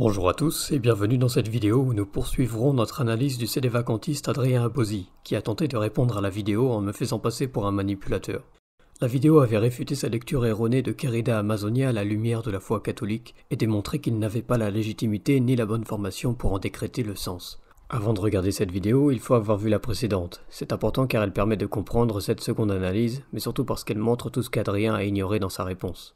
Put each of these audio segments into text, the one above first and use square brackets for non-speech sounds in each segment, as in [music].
Bonjour à tous et bienvenue dans cette vidéo où nous poursuivrons notre analyse du célévacantiste Adrien Abosi, qui a tenté de répondre à la vidéo en me faisant passer pour un manipulateur. La vidéo avait réfuté sa lecture erronée de Querida Amazonia à la lumière de la foi catholique et démontré qu'il n'avait pas la légitimité ni la bonne formation pour en décréter le sens. Avant de regarder cette vidéo, il faut avoir vu la précédente. C'est important car elle permet de comprendre cette seconde analyse, mais surtout parce qu'elle montre tout ce qu'Adrien a ignoré dans sa réponse.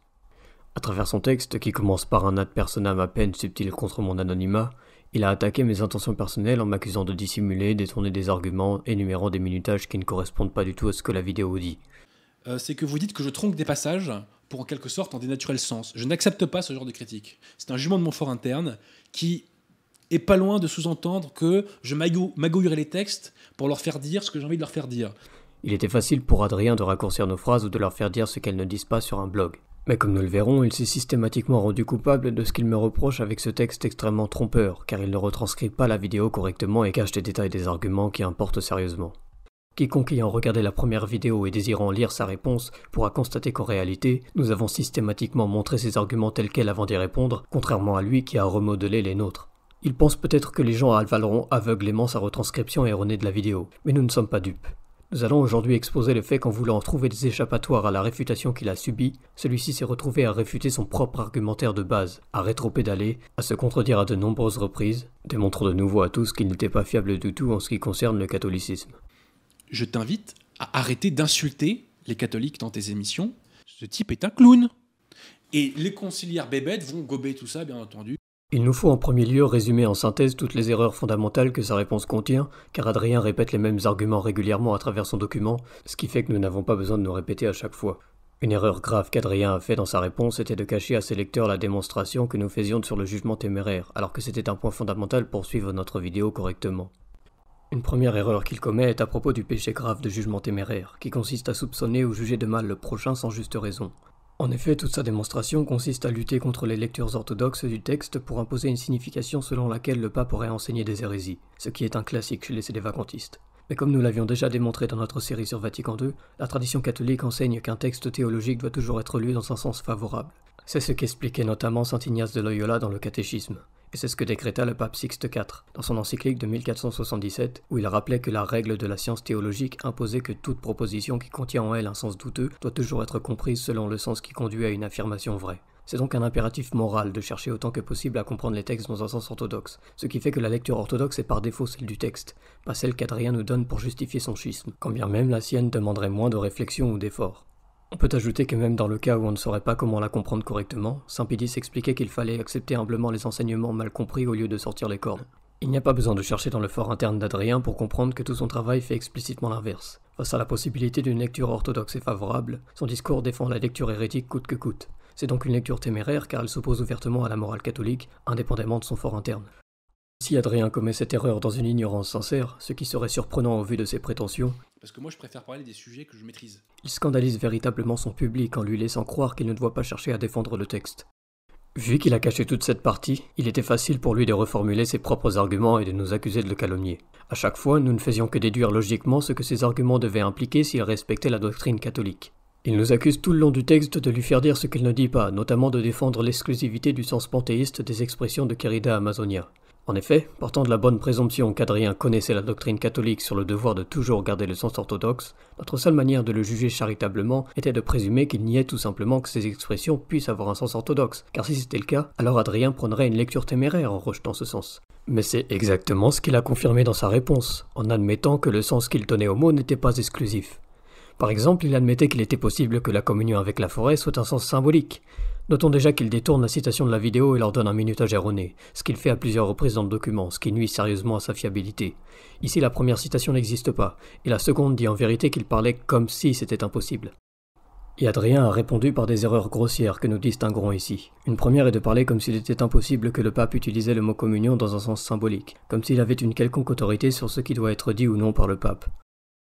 À travers son texte, qui commence par un ad personam à peine subtil contre mon anonymat, il a attaqué mes intentions personnelles en m'accusant de dissimuler, détourner des arguments, énumérant des minutages qui ne correspondent pas du tout à ce que la vidéo dit. Euh, c'est que vous dites que je tronque des passages pour en quelque sorte en dénaturer le sens. Je n'accepte pas ce genre de critique. C'est un jugement de mon fort interne qui est pas loin de sous-entendre que je magouillerai les textes pour leur faire dire ce que j'ai envie de leur faire dire. Il était facile pour Adrien de raccourcir nos phrases ou de leur faire dire ce qu'elles ne disent pas sur un blog. Mais comme nous le verrons, il s'est systématiquement rendu coupable de ce qu'il me reproche avec ce texte extrêmement trompeur, car il ne retranscrit pas la vidéo correctement et cache des détails des arguments qui importent sérieusement. Quiconque ayant regardé la première vidéo et désirant lire sa réponse pourra constater qu'en réalité, nous avons systématiquement montré ses arguments tels quels avant d'y répondre, contrairement à lui qui a remodelé les nôtres. Il pense peut-être que les gens avaleront aveuglément sa retranscription erronée de la vidéo, mais nous ne sommes pas dupes. Nous allons aujourd'hui exposer le fait qu'en voulant trouver des échappatoires à la réfutation qu'il a subie, celui-ci s'est retrouvé à réfuter son propre argumentaire de base, à rétropédaler, à se contredire à de nombreuses reprises, démontrant de nouveau à tous qu'il n'était pas fiable du tout en ce qui concerne le catholicisme. Je t'invite à arrêter d'insulter les catholiques dans tes émissions. Ce type est un clown. Et les conciliaires bébêtes vont gober tout ça, bien entendu. Il nous faut en premier lieu résumer en synthèse toutes les erreurs fondamentales que sa réponse contient, car Adrien répète les mêmes arguments régulièrement à travers son document, ce qui fait que nous n'avons pas besoin de nous répéter à chaque fois. Une erreur grave qu'Adrien a fait dans sa réponse était de cacher à ses lecteurs la démonstration que nous faisions sur le jugement téméraire, alors que c'était un point fondamental pour suivre notre vidéo correctement. Une première erreur qu'il commet est à propos du péché grave de jugement téméraire, qui consiste à soupçonner ou juger de mal le prochain sans juste raison. En effet, toute sa démonstration consiste à lutter contre les lectures orthodoxes du texte pour imposer une signification selon laquelle le pape aurait enseigné des hérésies, ce qui est un classique chez les sédévacantistes. Mais comme nous l'avions déjà démontré dans notre série sur Vatican II, la tradition catholique enseigne qu'un texte théologique doit toujours être lu dans un sens favorable. C'est ce qu'expliquait notamment saint Ignace de Loyola dans le catéchisme. Et c'est ce que décréta le pape Sixte IV dans son encyclique de 1477, où il rappelait que la règle de la science théologique imposait que toute proposition qui contient en elle un sens douteux doit toujours être comprise selon le sens qui conduit à une affirmation vraie. C'est donc un impératif moral de chercher autant que possible à comprendre les textes dans un sens orthodoxe, ce qui fait que la lecture orthodoxe est par défaut celle du texte, pas celle qu'Adrien nous donne pour justifier son schisme, quand bien même la sienne demanderait moins de réflexion ou d'effort. On peut ajouter que même dans le cas où on ne saurait pas comment la comprendre correctement, Saint-Pédis expliquait qu'il fallait accepter humblement les enseignements mal compris au lieu de sortir les cordes. Il n'y a pas besoin de chercher dans le fort interne d'Adrien pour comprendre que tout son travail fait explicitement l'inverse. Face à la possibilité d'une lecture orthodoxe et favorable, son discours défend la lecture hérétique coûte que coûte. C'est donc une lecture téméraire car elle s'oppose ouvertement à la morale catholique, indépendamment de son fort interne. Si Adrien commet cette erreur dans une ignorance sincère, ce qui serait surprenant au vu de ses prétentions, parce que moi je préfère parler des sujets que je maîtrise. Il scandalise véritablement son public en lui laissant croire qu'il ne doit pas chercher à défendre le texte. Vu qu'il a caché toute cette partie, il était facile pour lui de reformuler ses propres arguments et de nous accuser de le calomnier. À chaque fois, nous ne faisions que déduire logiquement ce que ses arguments devaient impliquer s'il respectait la doctrine catholique. Il nous accuse tout le long du texte de lui faire dire ce qu'il ne dit pas, notamment de défendre l'exclusivité du sens panthéiste des expressions de Kerida Amazonia. En effet, partant de la bonne présomption qu'Adrien connaissait la doctrine catholique sur le devoir de toujours garder le sens orthodoxe, notre seule manière de le juger charitablement était de présumer qu'il niait tout simplement que ces expressions puissent avoir un sens orthodoxe, car si c'était le cas, alors Adrien prendrait une lecture téméraire en rejetant ce sens. Mais c'est exactement ce qu'il a confirmé dans sa réponse, en admettant que le sens qu'il donnait aux mots n'était pas exclusif. Par exemple, il admettait qu'il était possible que la communion avec la forêt soit un sens symbolique, Notons déjà qu'il détourne la citation de la vidéo et leur donne un minutage erroné, ce qu'il fait à plusieurs reprises dans le document, ce qui nuit sérieusement à sa fiabilité. Ici, la première citation n'existe pas, et la seconde dit en vérité qu'il parlait comme si c'était impossible. Et Adrien a répondu par des erreurs grossières que nous distinguerons ici. Une première est de parler comme s'il était impossible que le pape utilisait le mot communion dans un sens symbolique, comme s'il avait une quelconque autorité sur ce qui doit être dit ou non par le pape.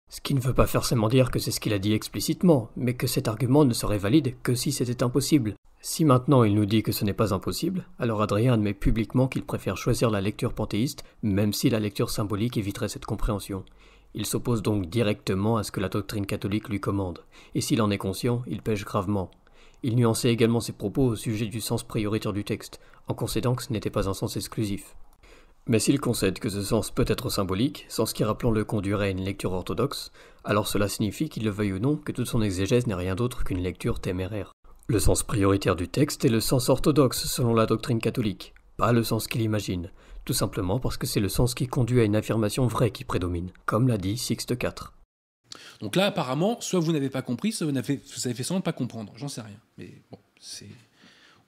Ce qui ne veut pas forcément dire que c'est ce qu'il a dit explicitement, mais que cet argument ne serait valide que si c'était impossible, si maintenant il nous dit que ce n'est pas impossible, alors Adrien admet publiquement qu'il préfère choisir la lecture panthéiste, même si la lecture symbolique éviterait cette compréhension. Il s'oppose donc directement à ce que la doctrine catholique lui commande, et s'il en est conscient, il pêche gravement. Il nuançait également ses propos au sujet du sens prioritaire du texte, en concédant que ce n'était pas un sens exclusif. Mais s'il concède que ce sens peut être symbolique, sens qui rappelant le conduirait à une lecture orthodoxe, alors cela signifie qu'il le veuille ou non que toute son exégèse n'est rien d'autre qu'une lecture téméraire. Le sens prioritaire du texte est le sens orthodoxe selon la doctrine catholique, pas le sens qu'il imagine, tout simplement parce que c'est le sens qui conduit à une affirmation vraie qui prédomine, comme l'a dit Sixte IV. Donc là, apparemment, soit vous n'avez pas compris, soit vous, avez fait semblant de pas comprendre, j'en sais rien. Mais bon, c'est...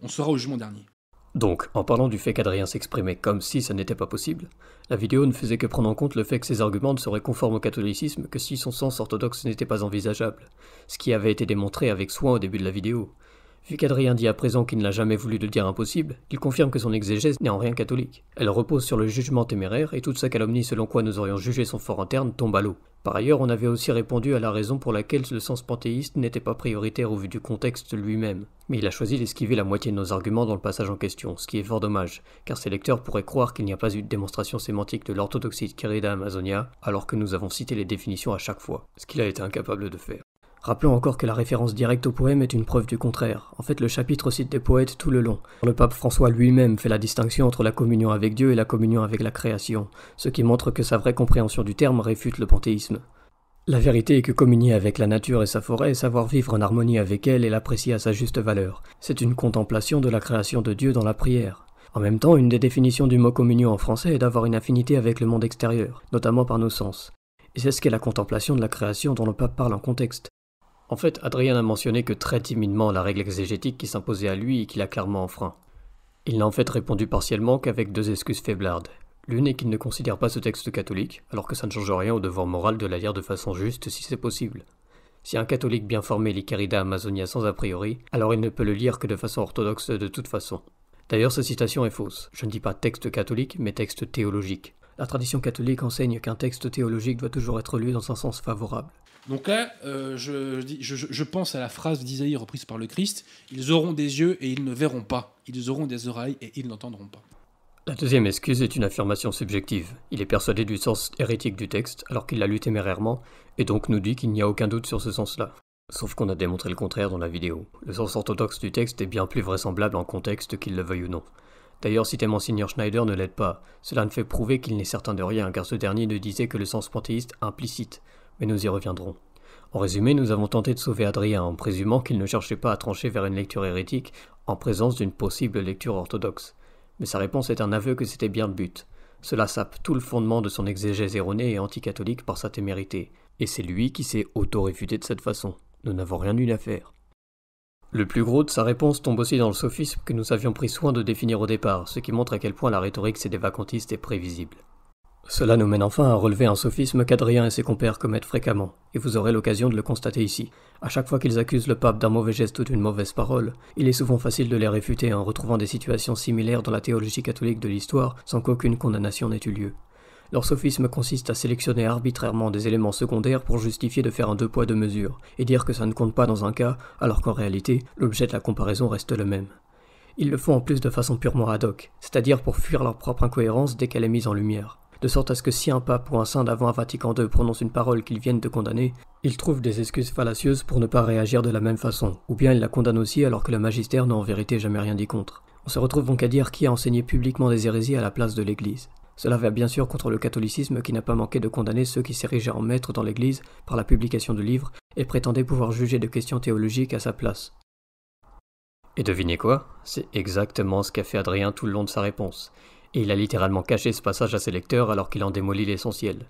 on sera au jugement dernier. Donc, en parlant du fait qu'Adrien s'exprimait comme si ça n'était pas possible, la vidéo ne faisait que prendre en compte le fait que ses arguments ne seraient conformes au catholicisme que si son sens orthodoxe n'était pas envisageable, ce qui avait été démontré avec soin au début de la vidéo. Vu qu'Adrien dit à présent qu'il n'a jamais voulu le dire impossible, il confirme que son exégèse n'est en rien catholique. Elle repose sur le jugement téméraire et toute sa calomnie selon quoi nous aurions jugé son fort interne tombe à l'eau. Par ailleurs, on avait aussi répondu à la raison pour laquelle le sens panthéiste n'était pas prioritaire au vu du contexte lui-même. Mais il a choisi d'esquiver la moitié de nos arguments dans le passage en question, ce qui est fort dommage, car ses lecteurs pourraient croire qu'il n'y a pas eu de démonstration sémantique de l'orthodoxie de Querida Amazonia, alors que nous avons cité les définitions à chaque fois, ce qu'il a été incapable de faire. Rappelons encore que la référence directe au poème est une preuve du contraire. En fait, le chapitre cite des poètes tout le long. Le pape François lui-même fait la distinction entre la communion avec Dieu et la communion avec la création, ce qui montre que sa vraie compréhension du terme réfute le panthéisme. La vérité est que communier avec la nature et sa forêt, savoir vivre en harmonie avec elle et l'apprécier à sa juste valeur, c'est une contemplation de la création de Dieu dans la prière. En même temps, une des définitions du mot communion en français est d'avoir une affinité avec le monde extérieur, notamment par nos sens. Et c'est ce qu'est la contemplation de la création dont le pape parle en contexte. En fait, Adrien n'a mentionné que très timidement la règle exégétique qui s'imposait à lui et qu'il a clairement enfreint. Il n'a en fait répondu partiellement qu'avec deux excuses faiblardes. L'une est qu'il ne considère pas ce texte catholique, alors que ça ne change rien au devoir moral de la lire de façon juste si c'est possible. Si un catholique bien formé lit Carida Amazonia sans a priori, alors il ne peut le lire que de façon orthodoxe de toute façon. D'ailleurs, cette citation est fausse. Je ne dis pas texte catholique, mais texte théologique la tradition catholique enseigne qu'un texte théologique doit toujours être lu dans un sens favorable. Donc là, euh, je, je, pense à la phrase d'Isaïe reprise par le Christ, Ils auront des yeux et ils ne verront pas, ils auront des oreilles et ils n'entendront pas. La deuxième excuse est une affirmation subjective. Il est persuadé du sens hérétique du texte alors qu'il l'a lu témérairement, et donc nous dit qu'il n'y a aucun doute sur ce sens-là. Sauf qu'on a démontré le contraire dans la vidéo. Le sens orthodoxe du texte est bien plus vraisemblable en contexte qu'il le veuille ou non. D'ailleurs, citer Monseigneur Schneider ne l'aide pas. Cela ne fait prouver qu'il n'est certain de rien, car ce dernier ne disait que le sens panthéiste implicite. Mais nous y reviendrons. En résumé, nous avons tenté de sauver Adrien en présumant qu'il ne cherchait pas à trancher vers une lecture hérétique en présence d'une possible lecture orthodoxe. Mais sa réponse est un aveu que c'était bien le but. Cela sape tout le fondement de son exégèse erronée et anticatholique par sa témérité. Et c'est lui qui s'est auto-réfuté de cette façon. Nous n'avons rien eu à faire. Le plus gros de sa réponse tombe aussi dans le sophisme que nous avions pris soin de définir au départ, ce qui montre à quel point la rhétorique c'est des est prévisible. Cela nous mène enfin à relever un sophisme qu'Adrien et ses compères commettent fréquemment, et vous aurez l'occasion de le constater ici. À chaque fois qu'ils accusent le pape d'un mauvais geste ou d'une mauvaise parole, il est souvent facile de les réfuter en retrouvant des situations similaires dans la théologie catholique de l'histoire sans qu'aucune condamnation n'ait eu lieu. Leur sophisme consiste à sélectionner arbitrairement des éléments secondaires pour justifier de faire un deux poids deux mesures, et dire que ça ne compte pas dans un cas, alors qu'en réalité, l'objet de la comparaison reste le même. Ils le font en plus de façon purement ad hoc, c'est-à-dire pour fuir leur propre incohérence dès qu'elle est mise en lumière. De sorte à ce que si un pape ou un saint d'avant un Vatican II prononce une parole qu'ils viennent de condamner, ils trouvent des excuses fallacieuses pour ne pas réagir de la même façon, ou bien ils la condamnent aussi alors que le magistère n'a en vérité jamais rien dit contre. On se retrouve donc à dire qui a enseigné publiquement des hérésies à la place de l'Église. Cela va bien sûr contre le catholicisme qui n'a pas manqué de condamner ceux qui s'érigeaient en maître dans l'Église par la publication de livres et prétendaient pouvoir juger de questions théologiques à sa place. Et devinez quoi C'est exactement ce qu'a fait Adrien tout le long de sa réponse. Et il a littéralement caché ce passage à ses lecteurs alors qu'il en démolit l'essentiel.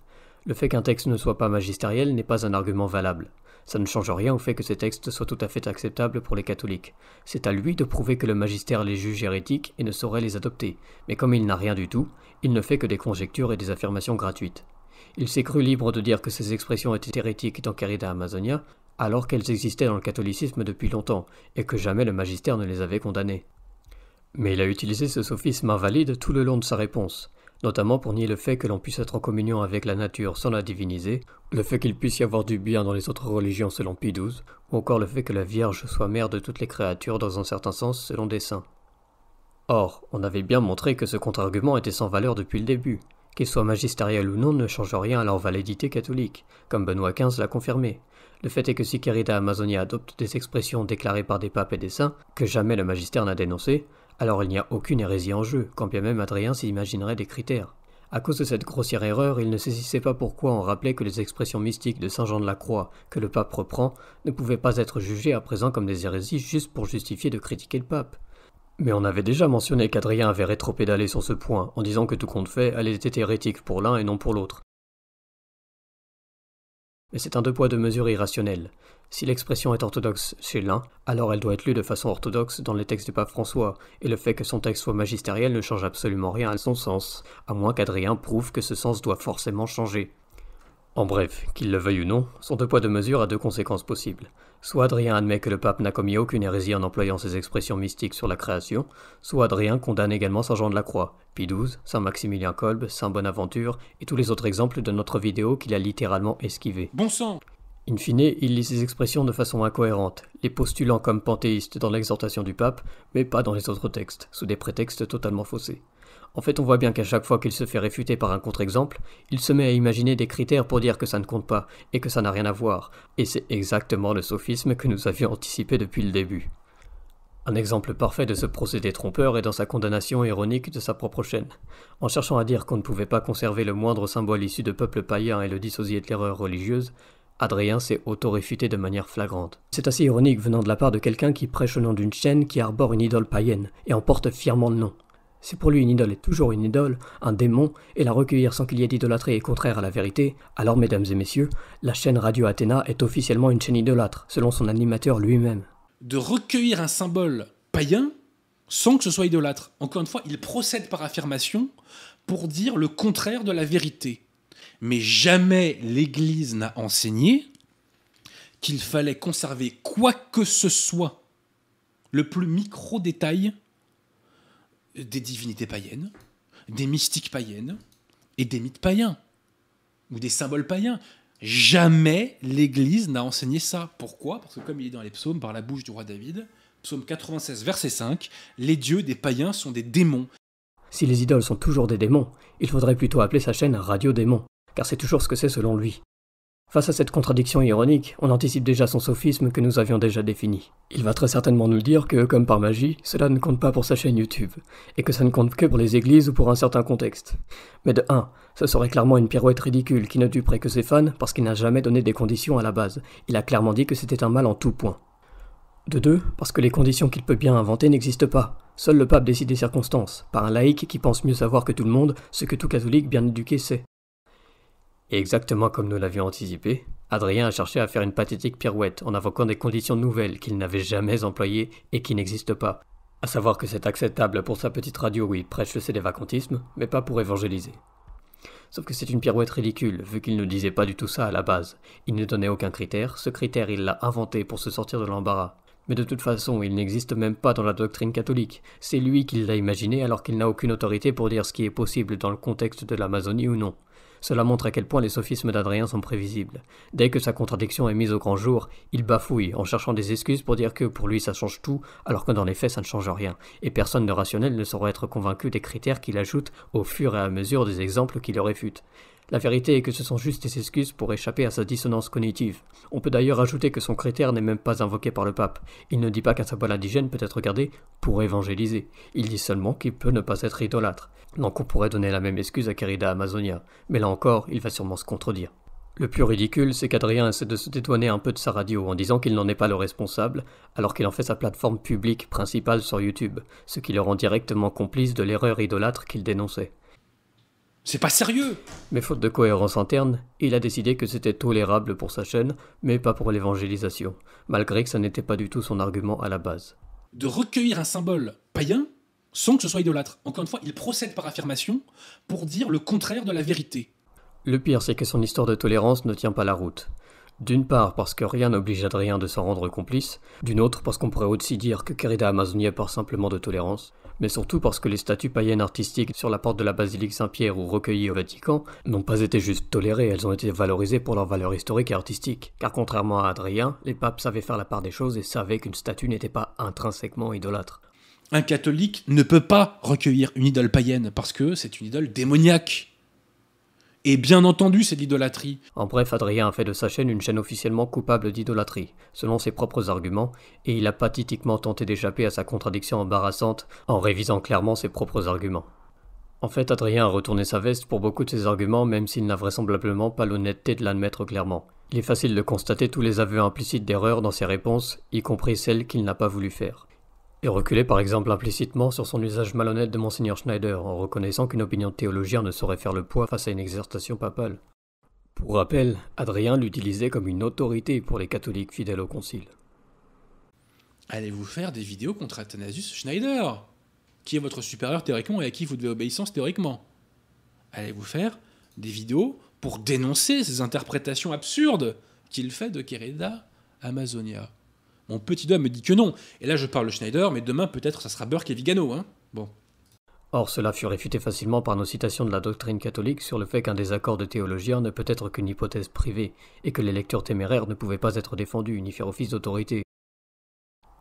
Le fait qu'un texte ne soit pas magistériel n'est pas un argument valable. Ça ne change rien au fait que ces textes soient tout à fait acceptables pour les catholiques. C'est à lui de prouver que le magistère les juge hérétiques et ne saurait les adopter. Mais comme il n'a rien du tout, il ne fait que des conjectures et des affirmations gratuites. Il s'est cru libre de dire que ces expressions étaient hérétiques dans Carida Amazonia, alors qu'elles existaient dans le catholicisme depuis longtemps, et que jamais le magistère ne les avait condamnées. Mais il a utilisé ce sophisme invalide tout le long de sa réponse, notamment pour nier le fait que l'on puisse être en communion avec la nature sans la diviniser, le fait qu'il puisse y avoir du bien dans les autres religions selon Pie XII, ou encore le fait que la Vierge soit mère de toutes les créatures dans un certain sens selon des saints. Or, on avait bien montré que ce contre-argument était sans valeur depuis le début. Qu'il soit magistériel ou non ne change rien à leur validité catholique, comme Benoît XV l'a confirmé. Le fait est que si Querida Amazonia adopte des expressions déclarées par des papes et des saints, que jamais le magistère n'a dénoncées, alors il n'y a aucune hérésie en jeu, quand bien même Adrien s'imaginerait des critères. À cause de cette grossière erreur, il ne saisissait pas pourquoi on rappelait que les expressions mystiques de Saint Jean de la Croix, que le pape reprend, ne pouvaient pas être jugées à présent comme des hérésies juste pour justifier de critiquer le pape. Mais on avait déjà mentionné qu'Adrien avait rétropédalé sur ce point, en disant que tout compte fait, elle était hérétique pour l'un et non pour l'autre. Mais c'est un deux poids deux mesures irrationnel. Si l'expression est orthodoxe chez l'un, alors elle doit être lue de façon orthodoxe dans les textes du pape François, et le fait que son texte soit magistériel ne change absolument rien à son sens, à moins qu'Adrien prouve que ce sens doit forcément changer. En bref, qu'il le veuille ou non, son deux poids deux mesures a deux conséquences possibles. Soit Adrien admet que le pape n'a commis aucune hérésie en employant ses expressions mystiques sur la création, soit Adrien condamne également Saint Jean de la Croix, Pie XII, Saint Maximilien Kolb, Saint Bonaventure et tous les autres exemples de notre vidéo qu'il a littéralement esquivé. Bon sang In fine, il lit ses expressions de façon incohérente, les postulant comme panthéistes dans l'exhortation du pape, mais pas dans les autres textes, sous des prétextes totalement faussés. En fait, on voit bien qu'à chaque fois qu'il se fait réfuter par un contre-exemple, il se met à imaginer des critères pour dire que ça ne compte pas et que ça n'a rien à voir, et c'est exactement le sophisme que nous avions anticipé depuis le début. Un exemple parfait de ce procédé trompeur est dans sa condamnation ironique de sa propre chaîne. En cherchant à dire qu'on ne pouvait pas conserver le moindre symbole issu de peuples païens et le dissocier de l'erreur religieuse, Adrien s'est autoréfuté de manière flagrante. C'est assez ironique venant de la part de quelqu'un qui prêche au nom d'une chaîne qui arbore une idole païenne et en porte fièrement le nom. Si pour lui une idole est toujours une idole, un démon, et la recueillir sans qu'il y ait d'idolâtrie est contraire à la vérité, alors mesdames et messieurs, la chaîne Radio Athéna est officiellement une chaîne idolâtre, selon son animateur lui-même. De recueillir un symbole païen sans que ce soit idolâtre. Encore une fois, il procède par affirmation pour dire le contraire de la vérité. Mais jamais l'Église n'a enseigné qu'il fallait conserver quoi que ce soit, le plus micro détail, des divinités païennes, des mystiques païennes et des mythes païens ou des symboles païens. Jamais l'Église n'a enseigné ça. Pourquoi Parce que comme il est dans les psaumes, par la bouche du roi David, psaume 96, verset 5, les dieux des païens sont des démons. Si les idoles sont toujours des démons, il faudrait plutôt appeler sa chaîne Radio Démon, car c'est toujours ce que c'est selon lui. Face à cette contradiction ironique, on anticipe déjà son sophisme que nous avions déjà défini. Il va très certainement nous dire que, comme par magie, cela ne compte pas pour sa chaîne YouTube, et que ça ne compte que pour les églises ou pour un certain contexte. Mais de 1, ce serait clairement une pirouette ridicule qui ne duperait que ses fans parce qu'il n'a jamais donné des conditions à la base, il a clairement dit que c'était un mal en tout point. De 2, parce que les conditions qu'il peut bien inventer n'existent pas. Seul le pape décide des circonstances, par un laïc qui pense mieux savoir que tout le monde ce que tout catholique bien éduqué sait. Et exactement comme nous l'avions anticipé, Adrien a cherché à faire une pathétique pirouette en invoquant des conditions nouvelles qu'il n'avait jamais employées et qui n'existent pas. À savoir que c'est acceptable pour sa petite radio où il prêche le sédévacantisme, mais pas pour évangéliser. Sauf que c'est une pirouette ridicule, vu qu'il ne disait pas du tout ça à la base. Il ne donnait aucun critère, ce critère il l'a inventé pour se sortir de l'embarras. Mais de toute façon, il n'existe même pas dans la doctrine catholique. C'est lui qui l'a imaginé alors qu'il n'a aucune autorité pour dire ce qui est possible dans le contexte de l'Amazonie ou non. Cela montre à quel point les sophismes d'Adrien sont prévisibles. Dès que sa contradiction est mise au grand jour, il bafouille en cherchant des excuses pour dire que pour lui ça change tout, alors que dans les faits ça ne change rien, et personne de rationnel ne saurait être convaincu des critères qu'il ajoute au fur et à mesure des exemples qu'il réfute. La vérité est que ce sont juste des excuses pour échapper à sa dissonance cognitive. On peut d'ailleurs ajouter que son critère n'est même pas invoqué par le pape. Il ne dit pas qu'un symbole indigène peut être gardé pour évangéliser. Il dit seulement qu'il peut ne pas être idolâtre. Donc on pourrait donner la même excuse à Kerida Amazonia. Mais là encore, il va sûrement se contredire. Le plus ridicule, c'est qu'Adrien essaie de se détourner un peu de sa radio en disant qu'il n'en est pas le responsable, alors qu'il en fait sa plateforme publique principale sur YouTube, ce qui le rend directement complice de l'erreur idolâtre qu'il dénonçait. C'est pas sérieux Mais faute de cohérence interne, il a décidé que c'était tolérable pour sa chaîne, mais pas pour l'évangélisation, malgré que ça n'était pas du tout son argument à la base. De recueillir un symbole païen sans que ce soit idolâtre. Encore une fois, il procède par affirmation pour dire le contraire de la vérité. Le pire, c'est que son histoire de tolérance ne tient pas la route. D'une part parce que rien n'oblige Adrien de s'en rendre complice, d'une autre parce qu'on pourrait aussi dire que Kerida Amazonia part simplement de tolérance, mais surtout parce que les statues païennes artistiques sur la porte de la basilique Saint-Pierre ou recueillies au Vatican n'ont pas été juste tolérées, elles ont été valorisées pour leur valeur historique et artistique. Car contrairement à Adrien, les papes savaient faire la part des choses et savaient qu'une statue n'était pas intrinsèquement idolâtre. Un catholique ne peut pas recueillir une idole païenne parce que c'est une idole démoniaque. Et bien entendu, c'est l'idolâtrie. En bref, Adrien a fait de sa chaîne une chaîne officiellement coupable d'idolâtrie, selon ses propres arguments, et il a pathétiquement tenté d'échapper à sa contradiction embarrassante en révisant clairement ses propres arguments. En fait, Adrien a retourné sa veste pour beaucoup de ses arguments, même s'il n'a vraisemblablement pas l'honnêteté de l'admettre clairement. Il est facile de constater tous les aveux implicites d'erreur dans ses réponses, y compris celles qu'il n'a pas voulu faire et reculer par exemple implicitement sur son usage malhonnête de Mgr Schneider en reconnaissant qu'une opinion théologienne ne saurait faire le poids face à une exhortation papale. Pour rappel, Adrien l'utilisait comme une autorité pour les catholiques fidèles au concile. Allez-vous faire des vidéos contre Athanasius Schneider, qui est votre supérieur théoriquement et à qui vous devez obéissance théoriquement Allez-vous faire des vidéos pour dénoncer ces interprétations absurdes qu'il fait de Querida Amazonia mon petit doigt me dit que non. Et là, je parle Schneider, mais demain, peut-être, ça sera Burke et Vigano. Hein bon. Or, cela fut réfuté facilement par nos citations de la doctrine catholique sur le fait qu'un désaccord de théologiens ne peut être qu'une hypothèse privée, et que les lectures téméraires ne pouvaient pas être défendues, ni faire office d'autorité.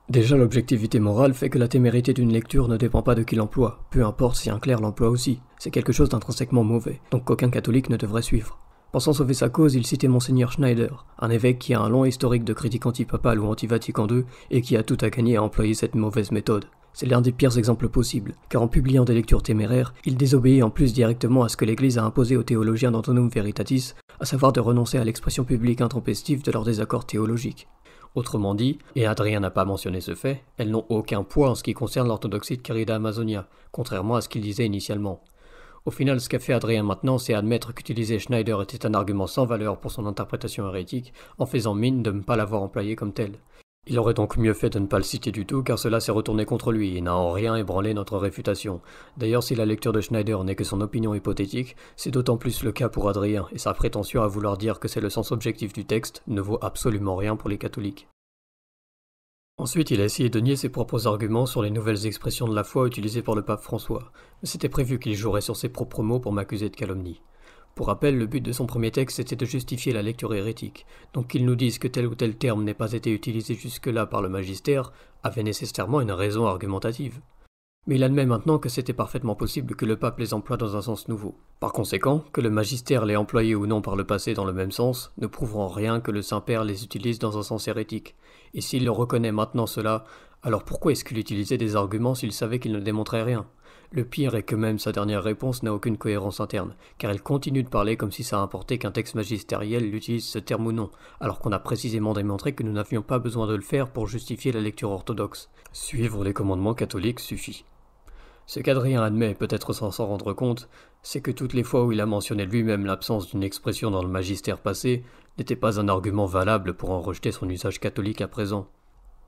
Déjà, l'objectivité morale fait que la témérité d'une lecture ne dépend pas de qui l'emploie, peu importe si un clerc l'emploie aussi, c'est quelque chose d'intrinsèquement mauvais, donc qu'aucun catholique ne devrait suivre. Pensant sauver sa cause, il citait Mgr Schneider, un évêque qui a un long historique de critique antipapale ou anti-Vatican II et qui a tout à gagner à employer cette mauvaise méthode. C'est l'un des pires exemples possibles, car en publiant des lectures téméraires, il désobéit en plus directement à ce que l'Église a imposé aux théologiens d'Antonum Veritatis, à savoir de renoncer à l'expression publique intempestive de leurs désaccords théologiques. Autrement dit, et Adrien n'a pas mentionné ce fait, elles n'ont aucun poids en ce qui concerne l'orthodoxie de Carida Amazonia, contrairement à ce qu'il disait initialement. Au final, ce qu'a fait Adrien maintenant, c'est admettre qu'utiliser Schneider était un argument sans valeur pour son interprétation hérétique, en faisant mine de ne pas l'avoir employé comme tel. Il aurait donc mieux fait de ne pas le citer du tout, car cela s'est retourné contre lui et n'a en rien ébranlé notre réfutation. D'ailleurs, si la lecture de Schneider n'est que son opinion hypothétique, c'est d'autant plus le cas pour Adrien, et sa prétention à vouloir dire que c'est le sens objectif du texte ne vaut absolument rien pour les catholiques. Ensuite, il a essayé de nier ses propres arguments sur les nouvelles expressions de la foi utilisées par le pape François, c'était prévu qu'il jouerait sur ses propres mots pour m'accuser de calomnie. Pour rappel, le but de son premier texte était de justifier la lecture hérétique, donc qu'il nous dise que tel ou tel terme n'ait pas été utilisé jusque-là par le magistère avait nécessairement une raison argumentative. Mais il admet maintenant que c'était parfaitement possible que le pape les emploie dans un sens nouveau. Par conséquent, que le magistère les employé ou non par le passé dans le même sens ne prouve rien que le Saint-Père les utilise dans un sens hérétique, et s'il le reconnaît maintenant cela, alors pourquoi est-ce qu'il utilisait des arguments s'il savait qu'il ne démontrait rien Le pire est que même sa dernière réponse n'a aucune cohérence interne, car elle continue de parler comme si ça importait qu'un texte magistériel l'utilise ce terme ou non, alors qu'on a précisément démontré que nous n'avions pas besoin de le faire pour justifier la lecture orthodoxe. Suivre les commandements catholiques suffit. Ce qu'Adrien admet, peut-être sans s'en rendre compte, c'est que toutes les fois où il a mentionné lui-même l'absence d'une expression dans le magistère passé, n'était pas un argument valable pour en rejeter son usage catholique à présent.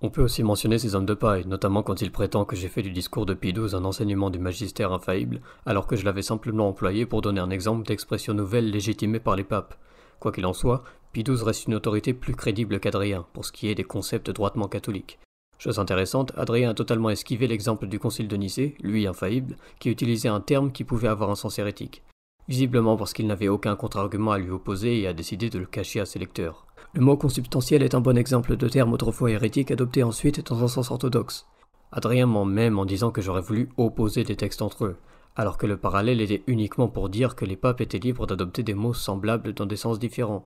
On peut aussi mentionner ces hommes de paille, notamment quand il prétend que j'ai fait du discours de Pie XII un enseignement du magistère infaillible, alors que je l'avais simplement employé pour donner un exemple d'expression nouvelle légitimée par les papes. Quoi qu'il en soit, Pie XII reste une autorité plus crédible qu'Adrien, pour ce qui est des concepts droitement catholiques. Chose intéressante, Adrien a totalement esquivé l'exemple du concile de Nicée, lui infaillible, qui utilisait un terme qui pouvait avoir un sens hérétique visiblement parce qu'il n'avait aucun contre-argument à lui opposer et a décidé de le cacher à ses lecteurs. Le mot consubstantiel est un bon exemple de terme autrefois hérétique adopté ensuite dans un sens orthodoxe. Adrien ment même en disant que j'aurais voulu opposer des textes entre eux, alors que le parallèle était uniquement pour dire que les papes étaient libres d'adopter des mots semblables dans des sens différents.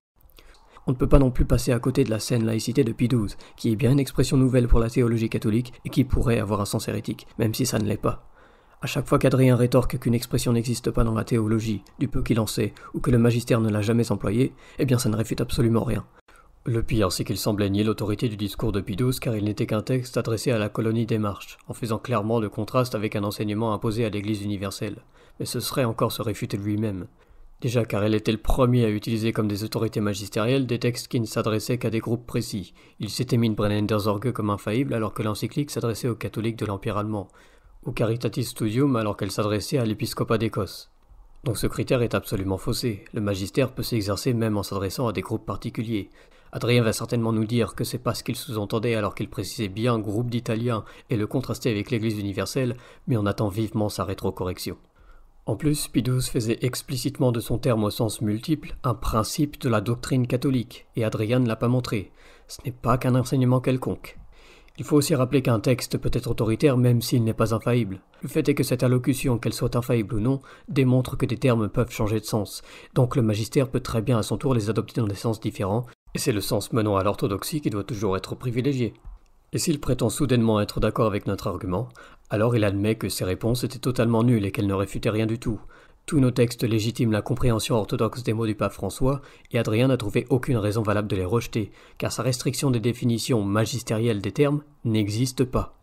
On ne peut pas non plus passer à côté de la scène laïcité de Pie XII, qui est bien une expression nouvelle pour la théologie catholique et qui pourrait avoir un sens hérétique, même si ça ne l'est pas. À chaque fois qu'Adrien rétorque qu'une expression n'existe pas dans la théologie, du peu qu'il en sait, ou que le magistère ne l'a jamais employée, eh bien ça ne réfute absolument rien. Le pire, c'est qu'il semblait nier l'autorité du discours de Pie car il n'était qu'un texte adressé à la colonie des marches, en faisant clairement le contraste avec un enseignement imposé à l'Église universelle. Mais ce serait encore se réfuter lui-même. Déjà car elle était le premier à utiliser comme des autorités magistérielles des textes qui ne s'adressaient qu'à des groupes précis. Il s'était mis Brennendersorge comme infaillible alors que l'encyclique s'adressait aux catholiques de l'Empire allemand ou Caritatis Studium alors qu'elle s'adressait à l'épiscopat d'Écosse. Donc ce critère est absolument faussé. Le magistère peut s'exercer même en s'adressant à des groupes particuliers. Adrien va certainement nous dire que c'est pas ce qu'il sous-entendait alors qu'il précisait bien groupe d'Italiens et le contrastait avec l'Église universelle, mais on attend vivement sa rétrocorrection. En plus, Pidouze faisait explicitement de son terme au sens multiple un principe de la doctrine catholique, et Adrien ne l'a pas montré. Ce n'est pas qu'un enseignement quelconque. Il faut aussi rappeler qu'un texte peut être autoritaire même s'il n'est pas infaillible. Le fait est que cette allocution, qu'elle soit infaillible ou non, démontre que des termes peuvent changer de sens, donc le magistère peut très bien à son tour les adopter dans des sens différents, et c'est le sens menant à l'orthodoxie qui doit toujours être privilégié. Et s'il prétend soudainement être d'accord avec notre argument, alors il admet que ses réponses étaient totalement nulles et qu'elles ne réfutaient rien du tout, tous nos textes légitiment la compréhension orthodoxe des mots du pape François, et Adrien n'a trouvé aucune raison valable de les rejeter, car sa restriction des définitions magistérielles des termes n'existe pas.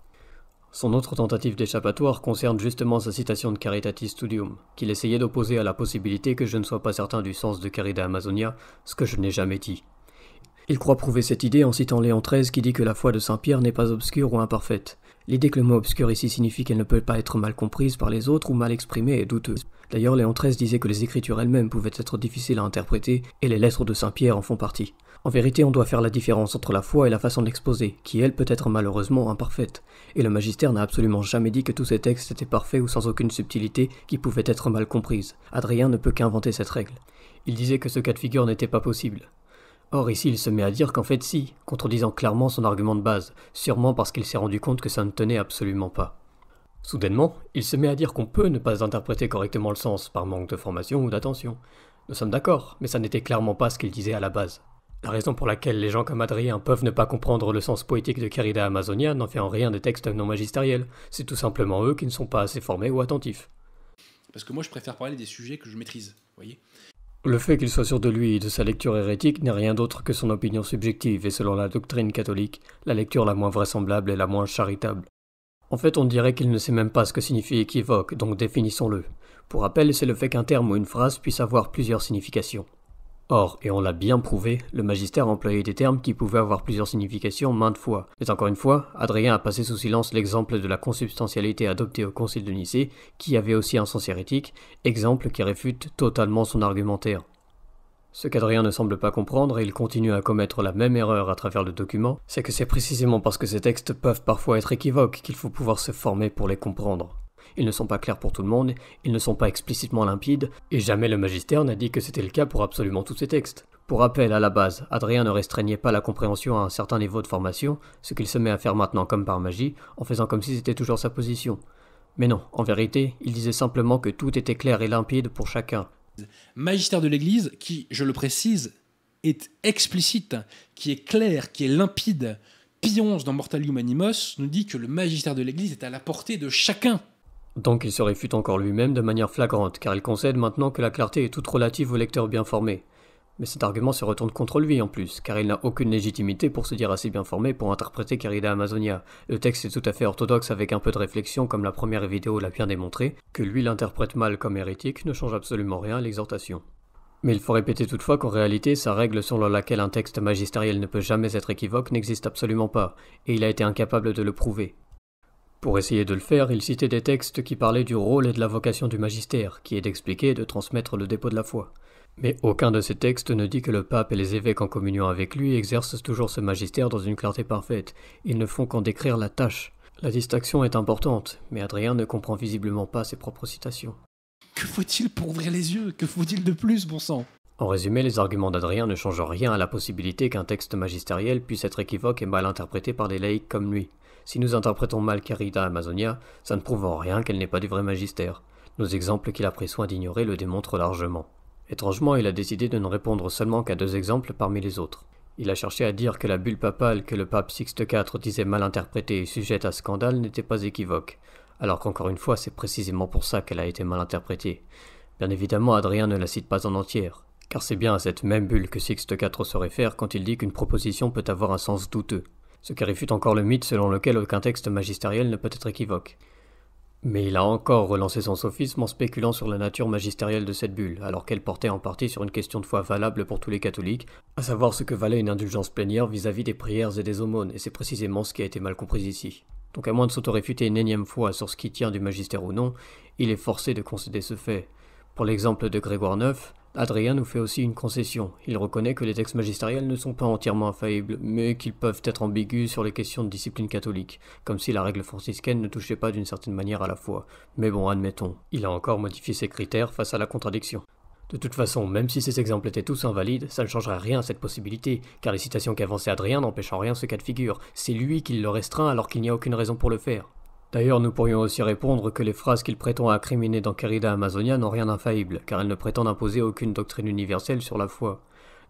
Son autre tentative d'échappatoire concerne justement sa citation de Caritatis Studium, qu'il essayait d'opposer à la possibilité que je ne sois pas certain du sens de Carida Amazonia, ce que je n'ai jamais dit. Il croit prouver cette idée en citant Léon XIII qui dit que la foi de Saint-Pierre n'est pas obscure ou imparfaite. L'idée que le mot obscur ici signifie qu'elle ne peut pas être mal comprise par les autres ou mal exprimée est douteuse. D'ailleurs, Léon XIII disait que les écritures elles-mêmes pouvaient être difficiles à interpréter, et les lettres de Saint-Pierre en font partie. En vérité, on doit faire la différence entre la foi et la façon d'exposer, qui elle peut être malheureusement imparfaite, et le magistère n'a absolument jamais dit que tous ces textes étaient parfaits ou sans aucune subtilité qui pouvait être mal comprise. Adrien ne peut qu'inventer cette règle. Il disait que ce cas de figure n'était pas possible. Or ici il se met à dire qu'en fait si, contredisant clairement son argument de base, sûrement parce qu'il s'est rendu compte que ça ne tenait absolument pas. Soudainement, il se met à dire qu'on peut ne pas interpréter correctement le sens par manque de formation ou d'attention. Nous sommes d'accord, mais ça n'était clairement pas ce qu'il disait à la base. La raison pour laquelle les gens comme Adrien peuvent ne pas comprendre le sens poétique de Kerida Amazonia n'en fait en rien des textes non magistériels, c'est tout simplement eux qui ne sont pas assez formés ou attentifs. Parce que moi je préfère parler des sujets que je maîtrise, voyez le fait qu'il soit sûr de lui et de sa lecture hérétique n'est rien d'autre que son opinion subjective, et selon la doctrine catholique, la lecture la moins vraisemblable et la moins charitable. En fait, on dirait qu'il ne sait même pas ce que signifie équivoque, donc définissons-le. Pour rappel, c'est le fait qu'un terme ou une phrase puisse avoir plusieurs significations. Or, et on l'a bien prouvé, le magistère employait des termes qui pouvaient avoir plusieurs significations maintes fois. Mais encore une fois, Adrien a passé sous silence l'exemple de la consubstantialité adoptée au Concile de Nicée, qui avait aussi un sens hérétique, exemple qui réfute totalement son argumentaire. Ce qu'Adrien ne semble pas comprendre, et il continue à commettre la même erreur à travers le document, c'est que c'est précisément parce que ces textes peuvent parfois être équivoques qu'il faut pouvoir se former pour les comprendre. Ils ne sont pas clairs pour tout le monde, ils ne sont pas explicitement limpides, et jamais le magistère n'a dit que c'était le cas pour absolument tous ces textes. Pour rappel, à la base, Adrien ne restreignait pas la compréhension à un certain niveau de formation, ce qu'il se met à faire maintenant comme par magie, en faisant comme si c'était toujours sa position. Mais non, en vérité, il disait simplement que tout était clair et limpide pour chacun. Magistère de l'Église, qui, je le précise, est explicite, qui est clair, qui est limpide. Pionce dans Mortalium Animos nous dit que le magistère de l'Église est à la portée de chacun. Donc il se réfute encore lui-même de manière flagrante, car il concède maintenant que la clarté est toute relative au lecteur bien formé. Mais cet argument se retourne contre lui en plus, car il n'a aucune légitimité pour se dire assez bien formé pour interpréter Carida Amazonia. Le texte est tout à fait orthodoxe avec un peu de réflexion comme la première vidéo l'a bien démontré, que lui l'interprète mal comme hérétique ne change absolument rien à l'exhortation. Mais il faut répéter toutefois qu'en réalité, sa règle selon laquelle un texte magistériel ne peut jamais être équivoque n'existe absolument pas, et il a été incapable de le prouver. Pour essayer de le faire, il citait des textes qui parlaient du rôle et de la vocation du magistère, qui est d'expliquer et de transmettre le dépôt de la foi. Mais aucun de ces textes ne dit que le pape et les évêques en communion avec lui exercent toujours ce magistère dans une clarté parfaite. Ils ne font qu'en décrire la tâche. La distinction est importante, mais Adrien ne comprend visiblement pas ses propres citations. Que faut-il pour ouvrir les yeux Que faut-il de plus, bon sang En résumé, les arguments d'Adrien ne changent rien à la possibilité qu'un texte magistériel puisse être équivoque et mal interprété par des laïcs comme lui. Si nous interprétons mal Carita Amazonia, ça ne prouve en rien qu'elle n'est pas du vrai magistère. Nos exemples qu'il a pris soin d'ignorer le démontrent largement. Étrangement, il a décidé de ne répondre seulement qu'à deux exemples parmi les autres. Il a cherché à dire que la bulle papale que le pape Sixte IV disait mal interprétée et sujette à scandale n'était pas équivoque, alors qu'encore une fois, c'est précisément pour ça qu'elle a été mal interprétée. Bien évidemment, Adrien ne la cite pas en entière, car c'est bien à cette même bulle que Sixte IV se réfère quand il dit qu'une proposition peut avoir un sens douteux ce qui réfute encore le mythe selon lequel aucun texte magistériel ne peut être équivoque. Mais il a encore relancé son sophisme en spéculant sur la nature magistérielle de cette bulle, alors qu'elle portait en partie sur une question de foi valable pour tous les catholiques, à savoir ce que valait une indulgence plénière vis-à-vis des prières et des aumônes, et c'est précisément ce qui a été mal compris ici. Donc à moins de s'autoréfuter une énième fois sur ce qui tient du magistère ou non, il est forcé de concéder ce fait. Pour l'exemple de Grégoire IX, Adrien nous fait aussi une concession. Il reconnaît que les textes magistériels ne sont pas entièrement infaillibles, mais qu'ils peuvent être ambigus sur les questions de discipline catholique, comme si la règle franciscaine ne touchait pas d'une certaine manière à la foi. Mais bon, admettons, il a encore modifié ses critères face à la contradiction. De toute façon, même si ces exemples étaient tous invalides, ça ne changerait rien à cette possibilité, car les citations qu'avançait Adrien n'empêchent en rien ce cas de figure. C'est lui qui le restreint alors qu'il n'y a aucune raison pour le faire. D'ailleurs, nous pourrions aussi répondre que les phrases qu'il prétend incriminer dans Querida Amazonia n'ont rien d'infaillible, car elles ne prétendent imposer aucune doctrine universelle sur la foi.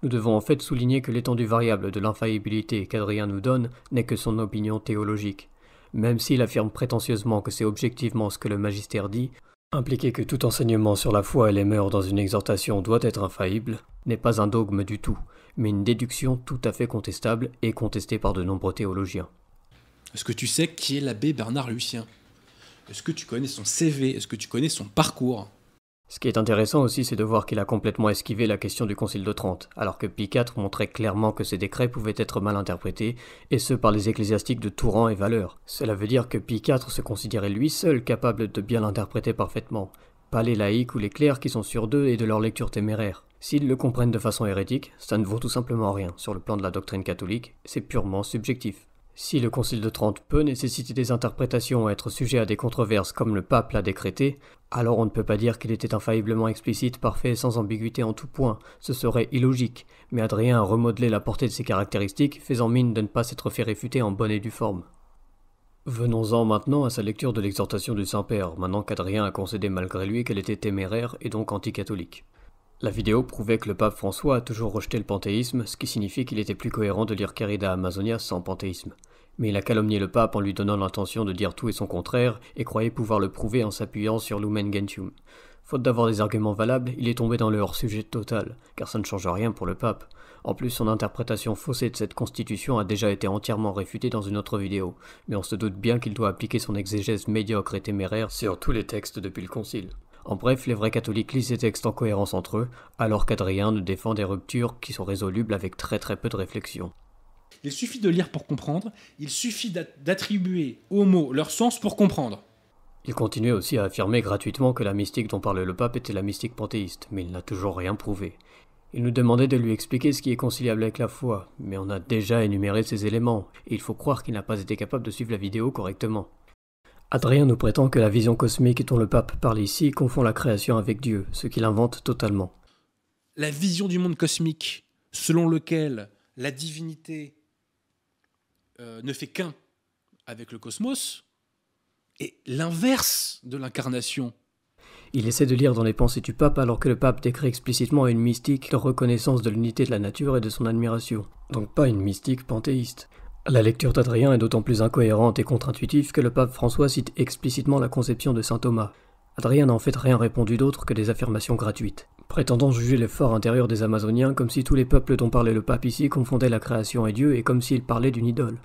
Nous devons en fait souligner que l'étendue variable de l'infaillibilité qu'Adrien nous donne n'est que son opinion théologique. Même s'il affirme prétentieusement que c'est objectivement ce que le magistère dit, impliquer que tout enseignement sur la foi et les mœurs dans une exhortation doit être infaillible n'est pas un dogme du tout, mais une déduction tout à fait contestable et contestée par de nombreux théologiens. Est-ce que tu sais qui est l'abbé Bernard Lucien Est-ce que tu connais son CV Est-ce que tu connais son parcours Ce qui est intéressant aussi, c'est de voir qu'il a complètement esquivé la question du Concile de Trente, alors que Pie IV montrait clairement que ses décrets pouvaient être mal interprétés, et ce par les ecclésiastiques de Touran et valeur. Cela veut dire que Pie IV se considérait lui seul capable de bien l'interpréter parfaitement, pas les laïcs ou les clercs qui sont sûrs d'eux et de leur lecture téméraire. S'ils le comprennent de façon hérétique, ça ne vaut tout simplement rien sur le plan de la doctrine catholique, c'est purement subjectif. Si le Concile de Trente peut nécessiter des interprétations et être sujet à des controverses comme le pape l'a décrété, alors on ne peut pas dire qu'il était infailliblement explicite, parfait et sans ambiguïté en tout point, ce serait illogique, mais Adrien a remodelé la portée de ses caractéristiques, faisant mine de ne pas s'être fait réfuter en bonne et due forme. Venons-en maintenant à sa lecture de l'exhortation du Saint-Père, maintenant qu'Adrien a concédé malgré lui qu'elle était téméraire et donc anticatholique. La vidéo prouvait que le pape François a toujours rejeté le panthéisme, ce qui signifie qu'il était plus cohérent de lire Querida Amazonia sans panthéisme. Mais il a calomnié le pape en lui donnant l'intention de dire tout et son contraire, et croyait pouvoir le prouver en s'appuyant sur Lumen Gentium. Faute d'avoir des arguments valables, il est tombé dans le hors-sujet total, car ça ne change rien pour le pape. En plus, son interprétation faussée de cette constitution a déjà été entièrement réfutée dans une autre vidéo, mais on se doute bien qu'il doit appliquer son exégèse médiocre et téméraire sur tous les textes depuis le concile. En bref, les vrais catholiques lisent ces textes en cohérence entre eux, alors qu'Adrien nous défend des ruptures qui sont résolubles avec très très peu de réflexion. Il suffit de lire pour comprendre, il suffit d'attribuer aux mots leur sens pour comprendre. Il continuait aussi à affirmer gratuitement que la mystique dont parlait le pape était la mystique panthéiste, mais il n'a toujours rien prouvé. Il nous demandait de lui expliquer ce qui est conciliable avec la foi, mais on a déjà énuméré ces éléments, et il faut croire qu'il n'a pas été capable de suivre la vidéo correctement. Adrien nous prétend que la vision cosmique dont le pape parle ici confond la création avec Dieu, ce qu'il invente totalement. La vision du monde cosmique, selon lequel la divinité euh, ne fait qu'un avec le cosmos, est l'inverse de l'incarnation. Il essaie de lire dans les pensées du pape alors que le pape décrit explicitement une mystique de reconnaissance de l'unité de la nature et de son admiration, donc pas une mystique panthéiste. La lecture d'Adrien est d'autant plus incohérente et contre-intuitive que le pape François cite explicitement la conception de saint Thomas. Adrien n'a en fait rien répondu d'autre que des affirmations gratuites, prétendant juger l'effort intérieur des Amazoniens comme si tous les peuples dont parlait le pape ici confondaient la création et Dieu et comme s'il parlait d'une idole.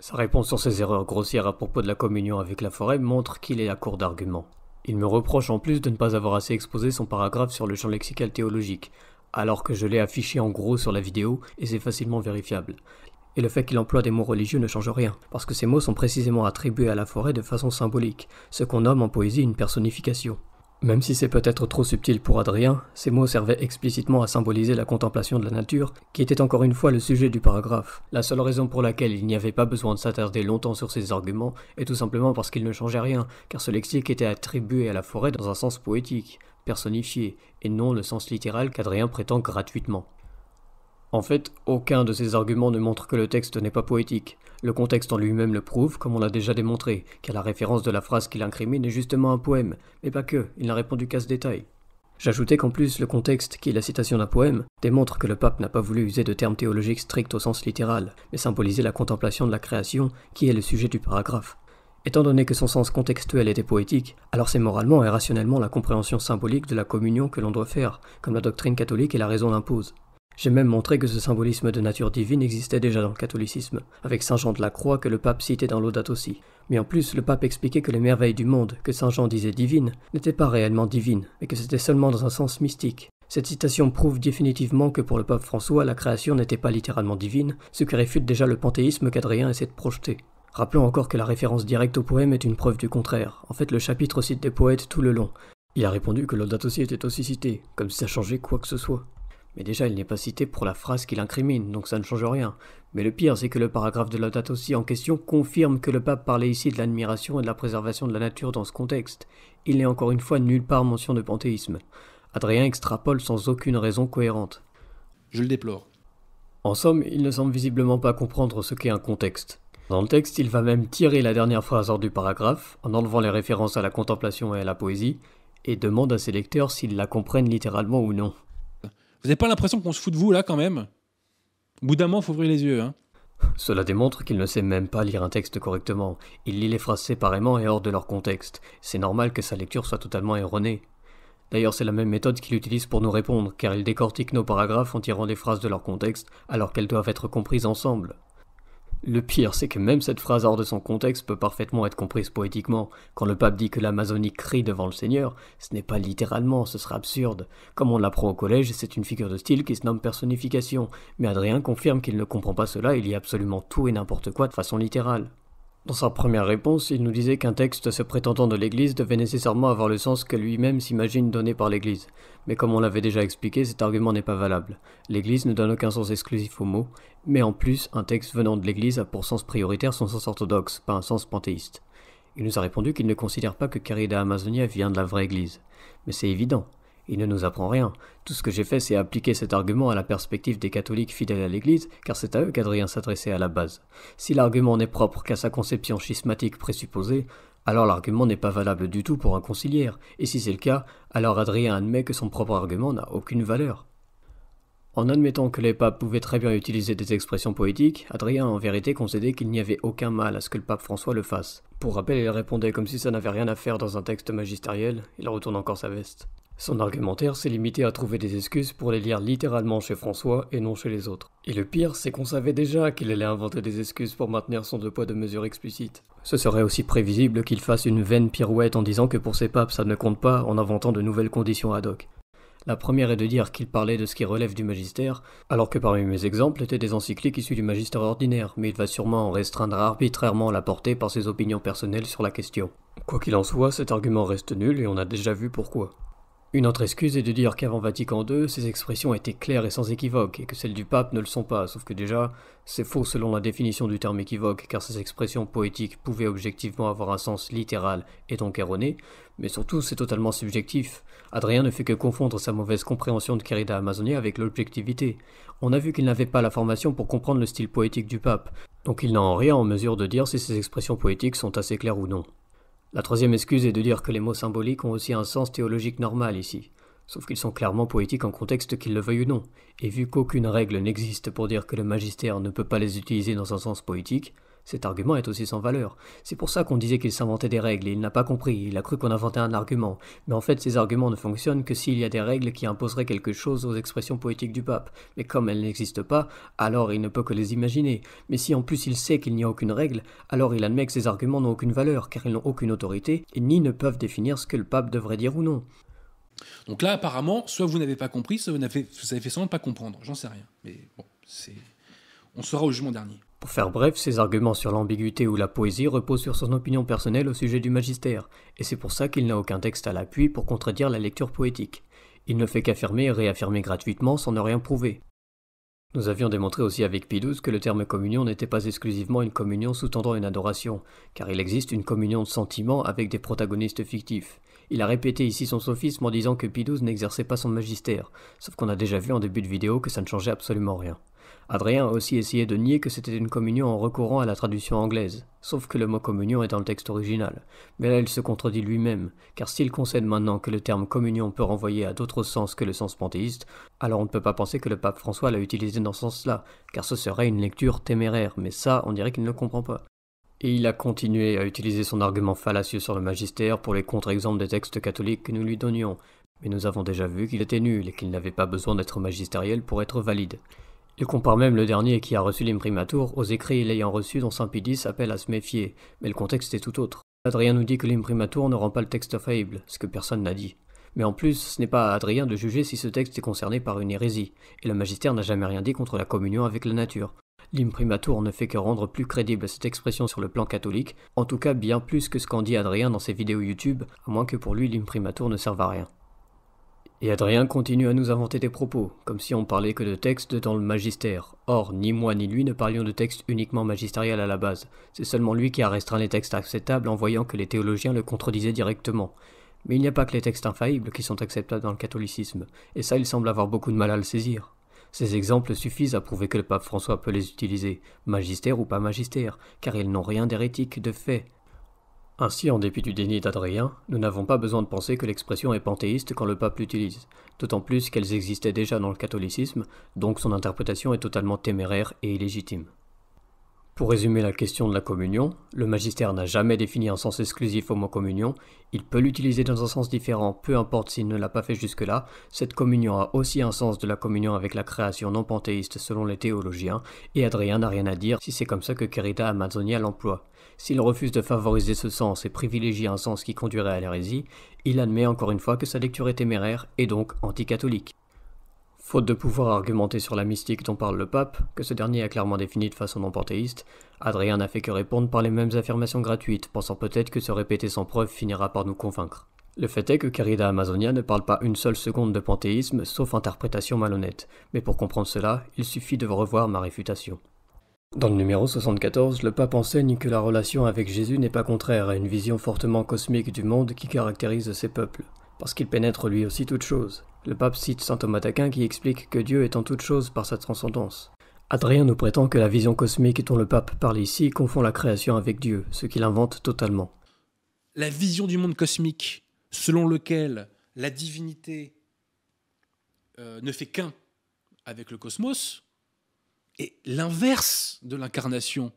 Sa réponse sur ses erreurs grossières à propos de la communion avec la forêt montre qu'il est à court d'arguments. Il me reproche en plus de ne pas avoir assez exposé son paragraphe sur le champ lexical théologique, alors que je l'ai affiché en gros sur la vidéo et c'est facilement vérifiable. Et le fait qu'il emploie des mots religieux ne change rien, parce que ces mots sont précisément attribués à la forêt de façon symbolique, ce qu'on nomme en poésie une personnification. Même si c'est peut-être trop subtil pour Adrien, ces mots servaient explicitement à symboliser la contemplation de la nature, qui était encore une fois le sujet du paragraphe. La seule raison pour laquelle il n'y avait pas besoin de s'attarder longtemps sur ces arguments est tout simplement parce qu'ils ne changeaient rien, car ce lexique était attribué à la forêt dans un sens poétique, personnifié, et non le sens littéral qu'Adrien prétend gratuitement. En fait, aucun de ces arguments ne montre que le texte n'est pas poétique. Le contexte en lui-même le prouve, comme on l'a déjà démontré, car la référence de la phrase qu'il incrimine est justement un poème, mais pas que, il n'a répondu qu'à ce détail. J'ajoutais qu'en plus, le contexte, qui est la citation d'un poème, démontre que le pape n'a pas voulu user de termes théologiques stricts au sens littéral, mais symboliser la contemplation de la création, qui est le sujet du paragraphe. Étant donné que son sens contextuel était poétique, alors c'est moralement et rationnellement la compréhension symbolique de la communion que l'on doit faire, comme la doctrine catholique et la raison l'imposent. J'ai même montré que ce symbolisme de nature divine existait déjà dans le catholicisme, avec Saint Jean de la Croix que le pape citait dans l'audatocy. Mais en plus, le pape expliquait que les merveilles du monde, que Saint Jean disait divines, n'étaient pas réellement divines, mais que c'était seulement dans un sens mystique. Cette citation prouve définitivement que pour le pape François, la création n'était pas littéralement divine, ce qui réfute déjà le panthéisme qu'Adrien essaie de projeter. Rappelons encore que la référence directe au poème est une preuve du contraire. En fait, le chapitre cite des poètes tout le long. Il a répondu que l'audat aussi était aussi cité, comme si ça changeait quoi que ce soit. Mais déjà, il n'est pas cité pour la phrase qu'il incrimine, donc ça ne change rien. Mais le pire, c'est que le paragraphe de la date aussi en question confirme que le pape parlait ici de l'admiration et de la préservation de la nature dans ce contexte. Il n'est encore une fois nulle part mention de panthéisme. Adrien extrapole sans aucune raison cohérente. Je le déplore. En somme, il ne semble visiblement pas comprendre ce qu'est un contexte. Dans le texte, il va même tirer la dernière phrase hors du paragraphe, en enlevant les références à la contemplation et à la poésie, et demande à ses lecteurs s'ils la comprennent littéralement ou non. Vous n'avez pas l'impression qu'on se fout de vous là quand même Au il faut ouvrir les yeux. Hein. Cela démontre qu'il ne sait même pas lire un texte correctement. Il lit les phrases séparément et hors de leur contexte. C'est normal que sa lecture soit totalement erronée. D'ailleurs, c'est la même méthode qu'il utilise pour nous répondre, car il décortique nos paragraphes en tirant des phrases de leur contexte alors qu'elles doivent être comprises ensemble. Le pire, c'est que même cette phrase hors de son contexte peut parfaitement être comprise poétiquement. Quand le pape dit que l'Amazonie crie devant le Seigneur, ce n'est pas littéralement, ce sera absurde. Comme on l'apprend au collège, c'est une figure de style qui se nomme personnification, mais Adrien confirme qu'il ne comprend pas cela, il y a absolument tout et n'importe quoi de façon littérale. Dans sa première réponse, il nous disait qu'un texte se prétendant de l'Église devait nécessairement avoir le sens que lui-même s'imagine donné par l'Église. Mais comme on l'avait déjà expliqué, cet argument n'est pas valable. L'Église ne donne aucun sens exclusif aux mots, mais en plus, un texte venant de l'Église a pour sens prioritaire son sens orthodoxe, pas un sens panthéiste. Il nous a répondu qu'il ne considère pas que Carida Amazonia vient de la vraie Église. Mais c'est évident, il ne nous apprend rien. Tout ce que j'ai fait, c'est appliquer cet argument à la perspective des catholiques fidèles à l'Église, car c'est à eux qu'Adrien s'adressait à la base. Si l'argument n'est propre qu'à sa conception schismatique présupposée, alors l'argument n'est pas valable du tout pour un conciliaire, et si c'est le cas, alors Adrien admet que son propre argument n'a aucune valeur. En admettant que les papes pouvaient très bien utiliser des expressions poétiques, Adrien en vérité concédait qu'il n'y avait aucun mal à ce que le pape François le fasse. Pour rappel, il répondait comme si ça n'avait rien à faire dans un texte magistériel, il retourne encore sa veste. Son argumentaire s'est limité à trouver des excuses pour les lire littéralement chez François et non chez les autres. Et le pire, c'est qu'on savait déjà qu'il allait inventer des excuses pour maintenir son deux poids de mesure explicite. Ce serait aussi prévisible qu'il fasse une vaine pirouette en disant que pour ses papes ça ne compte pas en inventant de nouvelles conditions ad hoc. La première est de dire qu'il parlait de ce qui relève du magistère, alors que parmi mes exemples étaient des encycliques issues du magistère ordinaire, mais il va sûrement en restreindre arbitrairement la portée par ses opinions personnelles sur la question. Quoi qu'il en soit, cet argument reste nul et on a déjà vu pourquoi. Une autre excuse est de dire qu'avant Vatican II, ces expressions étaient claires et sans équivoque, et que celles du pape ne le sont pas, sauf que déjà, c'est faux selon la définition du terme équivoque, car ces expressions poétiques pouvaient objectivement avoir un sens littéral et donc erroné, mais surtout c'est totalement subjectif. Adrien ne fait que confondre sa mauvaise compréhension de Querida Amazonia avec l'objectivité. On a vu qu'il n'avait pas la formation pour comprendre le style poétique du pape, donc il n'a en rien en mesure de dire si ces expressions poétiques sont assez claires ou non. La troisième excuse est de dire que les mots symboliques ont aussi un sens théologique normal ici, sauf qu'ils sont clairement poétiques en contexte qu'ils le veuillent ou non, et vu qu'aucune règle n'existe pour dire que le magistère ne peut pas les utiliser dans un sens poétique, cet argument est aussi sans valeur. C'est pour ça qu'on disait qu'il s'inventait des règles, et il n'a pas compris, il a cru qu'on inventait un argument. Mais en fait, ces arguments ne fonctionnent que s'il y a des règles qui imposeraient quelque chose aux expressions poétiques du pape. Mais comme elles n'existent pas, alors il ne peut que les imaginer. Mais si en plus il sait qu'il n'y a aucune règle, alors il admet que ces arguments n'ont aucune valeur, car ils n'ont aucune autorité, et ni ne peuvent définir ce que le pape devrait dire ou non. Donc là, apparemment, soit vous n'avez pas compris, soit vous avez, fait semblant de pas comprendre. J'en sais rien. Mais bon, c'est... On sera au jugement dernier. Pour faire bref, ses arguments sur l'ambiguïté ou la poésie reposent sur son opinion personnelle au sujet du magistère, et c'est pour ça qu'il n'a aucun texte à l'appui pour contredire la lecture poétique. Il ne fait qu'affirmer et réaffirmer gratuitement sans ne rien prouver. Nous avions démontré aussi avec Pidouze que le terme communion n'était pas exclusivement une communion sous-tendant une adoration, car il existe une communion de sentiments avec des protagonistes fictifs. Il a répété ici son sophisme en disant que Pidouze n'exerçait pas son magistère, sauf qu'on a déjà vu en début de vidéo que ça ne changeait absolument rien. Adrien a aussi essayé de nier que c'était une communion en recourant à la traduction anglaise, sauf que le mot communion est dans le texte original. Mais là, il se contredit lui-même, car s'il concède maintenant que le terme communion peut renvoyer à d'autres sens que le sens panthéiste, alors on ne peut pas penser que le pape François l'a utilisé dans ce sens-là, car ce serait une lecture téméraire, mais ça, on dirait qu'il ne le comprend pas. Et il a continué à utiliser son argument fallacieux sur le magistère pour les contre-exemples des textes catholiques que nous lui donnions, mais nous avons déjà vu qu'il était nul et qu'il n'avait pas besoin d'être magistériel pour être valide. Il compare même le dernier qui a reçu l'imprimatur aux écrits l'ayant reçu dont Saint-Pédis appelle à se méfier, mais le contexte est tout autre. Adrien nous dit que l'imprimatur ne rend pas le texte faillible, ce que personne n'a dit. Mais en plus, ce n'est pas à Adrien de juger si ce texte est concerné par une hérésie, et le magistère n'a jamais rien dit contre la communion avec la nature. L'imprimatur ne fait que rendre plus crédible cette expression sur le plan catholique, en tout cas bien plus que ce qu'en dit Adrien dans ses vidéos YouTube, à moins que pour lui l'imprimatur ne serve à rien. Et Adrien continue à nous inventer des propos, comme si on parlait que de textes dans le magistère. Or, ni moi ni lui ne parlions de textes uniquement magistériels à la base. C'est seulement lui qui a restreint les textes acceptables en voyant que les théologiens le contredisaient directement. Mais il n'y a pas que les textes infaillibles qui sont acceptables dans le catholicisme, et ça il semble avoir beaucoup de mal à le saisir. Ces exemples suffisent à prouver que le pape François peut les utiliser, magistère ou pas magistère, car ils n'ont rien d'hérétique, de fait. Ainsi, en dépit du déni d'Adrien, nous n'avons pas besoin de penser que l'expression est panthéiste quand le pape l'utilise, d'autant plus qu'elles existaient déjà dans le catholicisme, donc son interprétation est totalement téméraire et illégitime. Pour résumer la question de la communion, le magistère n'a jamais défini un sens exclusif au mot communion, il peut l'utiliser dans un sens différent, peu importe s'il ne l'a pas fait jusque-là, cette communion a aussi un sens de la communion avec la création non panthéiste selon les théologiens, et Adrien n'a rien à dire si c'est comme ça que Querida Amazonia l'emploie. S'il refuse de favoriser ce sens et privilégie un sens qui conduirait à l'hérésie, il admet encore une fois que sa lecture est téméraire et donc anticatholique. Faute de pouvoir argumenter sur la mystique dont parle le pape, que ce dernier a clairement défini de façon non panthéiste, Adrien n'a fait que répondre par les mêmes affirmations gratuites, pensant peut-être que se répéter sans preuve finira par nous convaincre. Le fait est que Carida Amazonia ne parle pas une seule seconde de panthéisme, sauf interprétation malhonnête, mais pour comprendre cela, il suffit de revoir ma réfutation. Dans le numéro 74, le pape enseigne que la relation avec Jésus n'est pas contraire à une vision fortement cosmique du monde qui caractérise ses peuples parce qu'il pénètre lui aussi toute chose. Le pape cite saint Thomas d'Aquin qui explique que Dieu est en toute chose par sa transcendance. Adrien nous prétend que la vision cosmique dont le pape parle ici confond la création avec Dieu, ce qu'il invente totalement. La vision du monde cosmique, selon lequel la divinité euh, ne fait qu'un avec le cosmos, est l'inverse de l'incarnation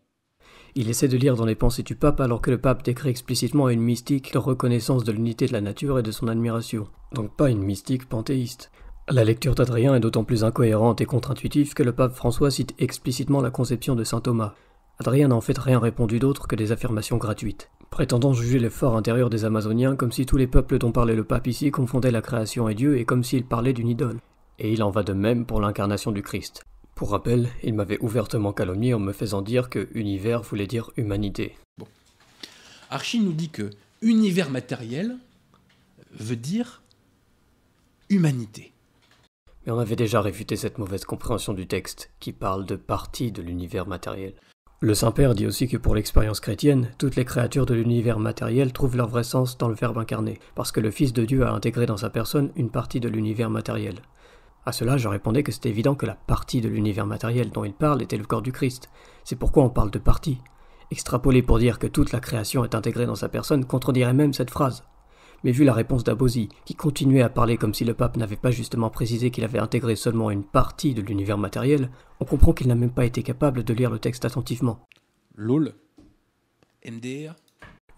il essaie de lire dans les pensées du pape alors que le pape décrit explicitement à une mystique de reconnaissance de l'unité de la nature et de son admiration, donc pas une mystique panthéiste. La lecture d'Adrien est d'autant plus incohérente et contre-intuitive que le pape François cite explicitement la conception de saint Thomas. Adrien n'a en fait rien répondu d'autre que des affirmations gratuites, prétendant juger l'effort intérieur des Amazoniens comme si tous les peuples dont parlait le pape ici confondaient la création et Dieu et comme s'il parlait d'une idole. Et il en va de même pour l'incarnation du Christ. Pour rappel, il m'avait ouvertement calomnié en me faisant dire que univers voulait dire humanité. Bon. Archie nous dit que univers matériel veut dire humanité. Mais on avait déjà réfuté cette mauvaise compréhension du texte, qui parle de partie de l'univers matériel. Le Saint-Père dit aussi que pour l'expérience chrétienne, toutes les créatures de l'univers matériel trouvent leur vrai sens dans le Verbe incarné, parce que le Fils de Dieu a intégré dans sa personne une partie de l'univers matériel. À cela, je répondais que c'était évident que la partie de l'univers matériel dont il parle était le corps du Christ. C'est pourquoi on parle de partie. Extrapoler pour dire que toute la création est intégrée dans sa personne contredirait même cette phrase. Mais vu la réponse d'Abozi, qui continuait à parler comme si le pape n'avait pas justement précisé qu'il avait intégré seulement une partie de l'univers matériel, on comprend qu'il n'a même pas été capable de lire le texte attentivement. Loul. MDR.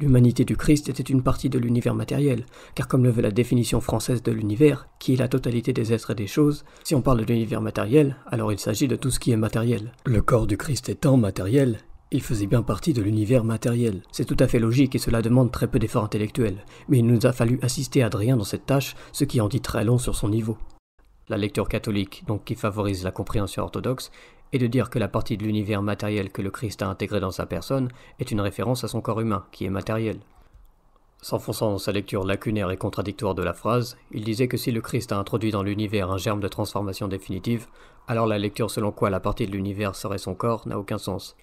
L'humanité du Christ était une partie de l'univers matériel, car comme le veut la définition française de l'univers, qui est la totalité des êtres et des choses, si on parle de l'univers matériel, alors il s'agit de tout ce qui est matériel. Le corps du Christ étant matériel, il faisait bien partie de l'univers matériel. C'est tout à fait logique et cela demande très peu d'efforts intellectuels, mais il nous a fallu assister Adrien dans cette tâche, ce qui en dit très long sur son niveau. La lecture catholique, donc qui favorise la compréhension orthodoxe, et de dire que la partie de l'univers matériel que le Christ a intégrée dans sa personne est une référence à son corps humain, qui est matériel. S'enfonçant dans sa lecture lacunaire et contradictoire de la phrase, il disait que si le Christ a introduit dans l'univers un germe de transformation définitive, alors la lecture selon quoi la partie de l'univers serait son corps n'a aucun sens.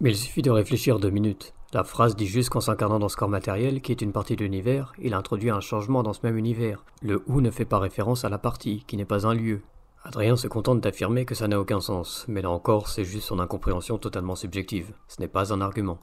Mais il suffit de réfléchir deux minutes. La phrase dit juste qu'en s'incarnant dans ce corps matériel, qui est une partie de l'univers, il introduit un changement dans ce même univers. Le ou ne fait pas référence à la partie, qui n'est pas un lieu, Adrien se contente d'affirmer que ça n'a aucun sens, mais là encore, c'est juste son incompréhension totalement subjective. Ce n'est pas un argument.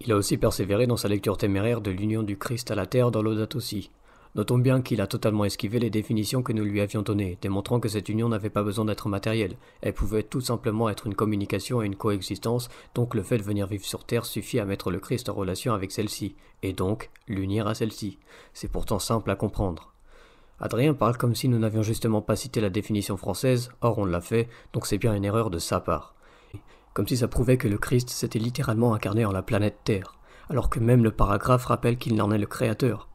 Il a aussi persévéré dans sa lecture téméraire de l'union du Christ à la terre dans l'Odat aussi. Notons bien qu'il a totalement esquivé les définitions que nous lui avions données, démontrant que cette union n'avait pas besoin d'être matérielle. Elle pouvait tout simplement être une communication et une coexistence, donc le fait de venir vivre sur terre suffit à mettre le Christ en relation avec celle-ci, et donc l'unir à celle-ci. C'est pourtant simple à comprendre. Adrien parle comme si nous n'avions justement pas cité la définition française, or on l'a fait, donc c'est bien une erreur de sa part. Comme si ça prouvait que le Christ s'était littéralement incarné en la planète Terre, alors que même le paragraphe rappelle qu'il n'en est le créateur.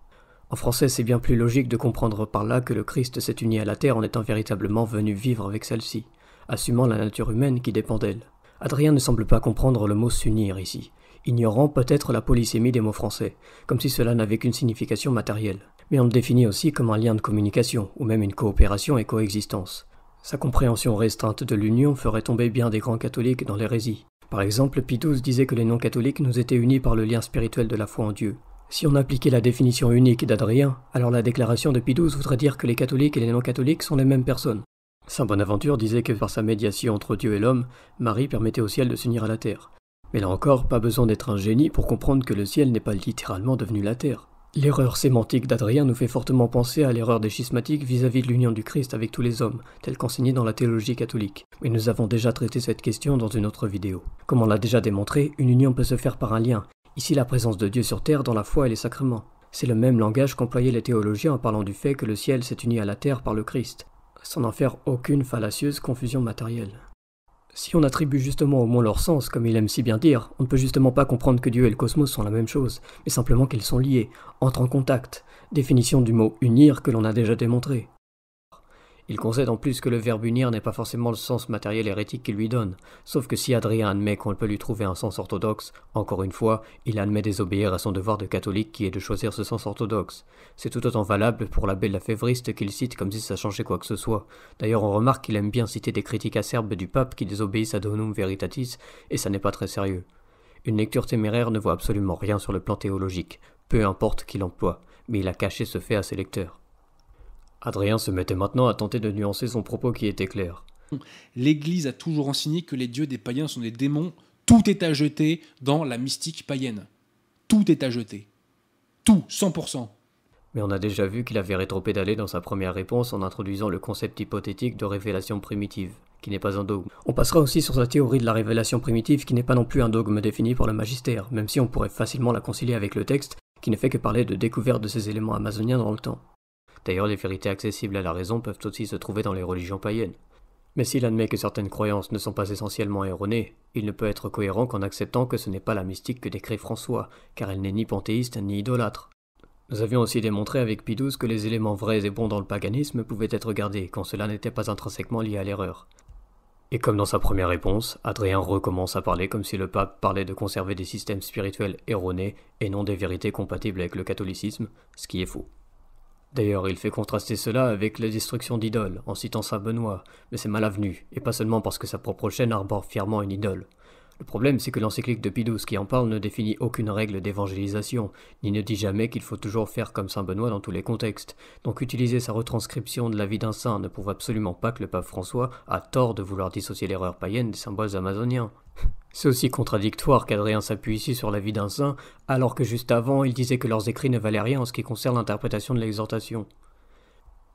En français, c'est bien plus logique de comprendre par là que le Christ s'est uni à la Terre en étant véritablement venu vivre avec celle-ci, assumant la nature humaine qui dépend d'elle. Adrien ne semble pas comprendre le mot s'unir ici, ignorant peut-être la polysémie des mots français, comme si cela n'avait qu'une signification matérielle mais on le définit aussi comme un lien de communication, ou même une coopération et coexistence. Sa compréhension restreinte de l'union ferait tomber bien des grands catholiques dans l'hérésie. Par exemple, Pie disait que les non-catholiques nous étaient unis par le lien spirituel de la foi en Dieu. Si on appliquait la définition unique d'Adrien, alors la déclaration de Pie voudrait dire que les catholiques et les non-catholiques sont les mêmes personnes. Saint Bonaventure disait que par sa médiation entre Dieu et l'homme, Marie permettait au ciel de s'unir à la terre. Mais là encore, pas besoin d'être un génie pour comprendre que le ciel n'est pas littéralement devenu la terre. L'erreur sémantique d'Adrien nous fait fortement penser à l'erreur des schismatiques vis-à-vis de l'union du Christ avec tous les hommes, telle qu'enseignée dans la théologie catholique. Mais nous avons déjà traité cette question dans une autre vidéo. Comme on l'a déjà démontré, une union peut se faire par un lien, ici la présence de Dieu sur terre dans la foi et les sacrements. C'est le même langage qu'employaient les théologiens en parlant du fait que le ciel s'est uni à la terre par le Christ, sans en faire aucune fallacieuse confusion matérielle. Si on attribue justement au moins leur sens, comme il aime si bien dire, on ne peut justement pas comprendre que Dieu et le cosmos sont la même chose, mais simplement qu'ils sont liés, entrent en contact, définition du mot unir que l'on a déjà démontré. Il concède en plus que le verbe unir n'est pas forcément le sens matériel hérétique qu'il lui donne, sauf que si Adrien admet qu'on peut lui trouver un sens orthodoxe, encore une fois, il admet désobéir à son devoir de catholique qui est de choisir ce sens orthodoxe. C'est tout autant valable pour l'abbé Févriste qu'il cite comme si ça changeait quoi que ce soit. D'ailleurs, on remarque qu'il aime bien citer des critiques acerbes du pape qui désobéissent à Donum Veritatis, et ça n'est pas très sérieux. Une lecture téméraire ne voit absolument rien sur le plan théologique, peu importe qui l'emploie, mais il a caché ce fait à ses lecteurs. Adrien se mettait maintenant à tenter de nuancer son propos qui était clair. L'Église a toujours enseigné que les dieux des païens sont des démons. Tout est à jeter dans la mystique païenne. Tout est à jeter. Tout, 100%. Mais on a déjà vu qu'il avait rétropédalé dans sa première réponse en introduisant le concept hypothétique de révélation primitive, qui n'est pas un dogme. On passera aussi sur sa théorie de la révélation primitive qui n'est pas non plus un dogme défini par le magistère, même si on pourrait facilement la concilier avec le texte, qui ne fait que parler de découverte de ces éléments amazoniens dans le temps. D'ailleurs, les vérités accessibles à la raison peuvent aussi se trouver dans les religions païennes. Mais s'il admet que certaines croyances ne sont pas essentiellement erronées, il ne peut être cohérent qu'en acceptant que ce n'est pas la mystique que décrit François, car elle n'est ni panthéiste ni idolâtre. Nous avions aussi démontré avec Pidouze que les éléments vrais et bons dans le paganisme pouvaient être gardés quand cela n'était pas intrinsèquement lié à l'erreur. Et comme dans sa première réponse, Adrien recommence à parler comme si le pape parlait de conserver des systèmes spirituels erronés et non des vérités compatibles avec le catholicisme, ce qui est faux. D'ailleurs, il fait contraster cela avec la destruction d'idoles, en citant Saint Benoît, mais c'est avenu, et pas seulement parce que sa propre chaîne arbore fièrement une idole. Le problème, c'est que l'encyclique de Pidous qui en parle ne définit aucune règle d'évangélisation, ni ne dit jamais qu'il faut toujours faire comme Saint Benoît dans tous les contextes, donc utiliser sa retranscription de la vie d'un saint ne prouve absolument pas que le pape François a tort de vouloir dissocier l'erreur païenne des symboles amazoniens. C'est aussi contradictoire qu'Adrien s'appuie ici sur la vie d'un saint, alors que juste avant il disait que leurs écrits ne valaient rien en ce qui concerne l'interprétation de l'exhortation.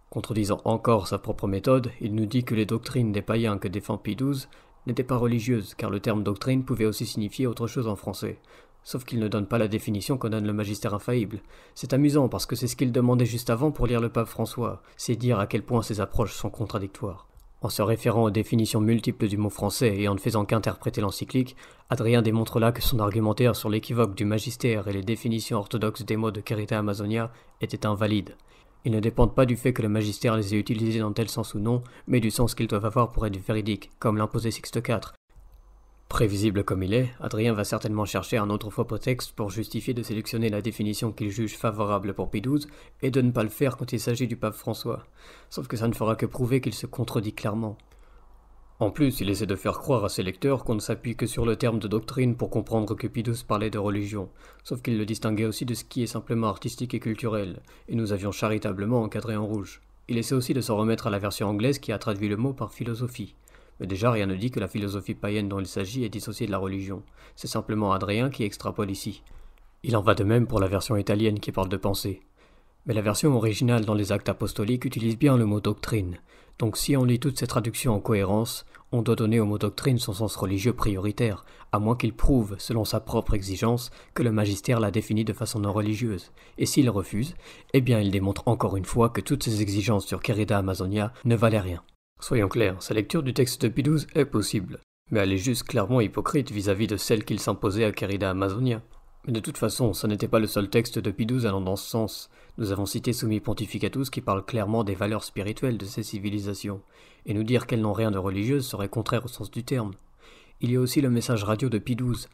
Contredisant encore sa propre méthode, il nous dit que les doctrines des païens que défend Pie XII n'étaient pas religieuses, car le terme doctrine pouvait aussi signifier autre chose en français. Sauf qu'il ne donne pas la définition qu'on donne le magistère infaillible. C'est amusant parce que c'est ce qu'il demandait juste avant pour lire le pape François, c'est dire à quel point ses approches sont contradictoires. En se référant aux définitions multiples du mot français et en ne faisant qu'interpréter l'encyclique, Adrien démontre là que son argumentaire sur l'équivoque du magistère et les définitions orthodoxes des mots de Carita Amazonia était invalide. Ils ne dépendent pas du fait que le magistère les ait utilisés dans tel sens ou non, mais du sens qu'ils doivent avoir pour être véridiques, comme l'imposé Sixte IV, Prévisible comme il est, Adrien va certainement chercher un autre faux prétexte pour justifier de sélectionner la définition qu'il juge favorable pour Pie et de ne pas le faire quand il s'agit du pape François. Sauf que ça ne fera que prouver qu'il se contredit clairement. En plus, il essaie de faire croire à ses lecteurs qu'on ne s'appuie que sur le terme de doctrine pour comprendre que Pidouze parlait de religion, sauf qu'il le distinguait aussi de ce qui est simplement artistique et culturel, et nous avions charitablement encadré en rouge. Il essaie aussi de s'en remettre à la version anglaise qui a traduit le mot par philosophie. Mais déjà, rien ne dit que la philosophie païenne dont il s'agit est dissociée de la religion. C'est simplement Adrien qui extrapole ici. Il en va de même pour la version italienne qui parle de pensée. Mais la version originale dans les actes apostoliques utilise bien le mot doctrine. Donc si on lit toutes ces traductions en cohérence, on doit donner au mot doctrine son sens religieux prioritaire, à moins qu'il prouve, selon sa propre exigence, que le magistère l'a défini de façon non religieuse. Et s'il refuse, eh bien il démontre encore une fois que toutes ces exigences sur Querida Amazonia ne valaient rien. Soyons clairs, sa lecture du texte de Pidouze est possible, mais elle est juste clairement hypocrite vis-à-vis de celle qu'il s'imposait à Querida Amazonia. Mais de toute façon, ce n'était pas le seul texte de Pidouze allant dans ce sens. Nous avons cité Sumi Pontificatus qui parle clairement des valeurs spirituelles de ces civilisations, et nous dire qu'elles n'ont rien de religieux serait contraire au sens du terme. Il y a aussi le message radio de Pidouze,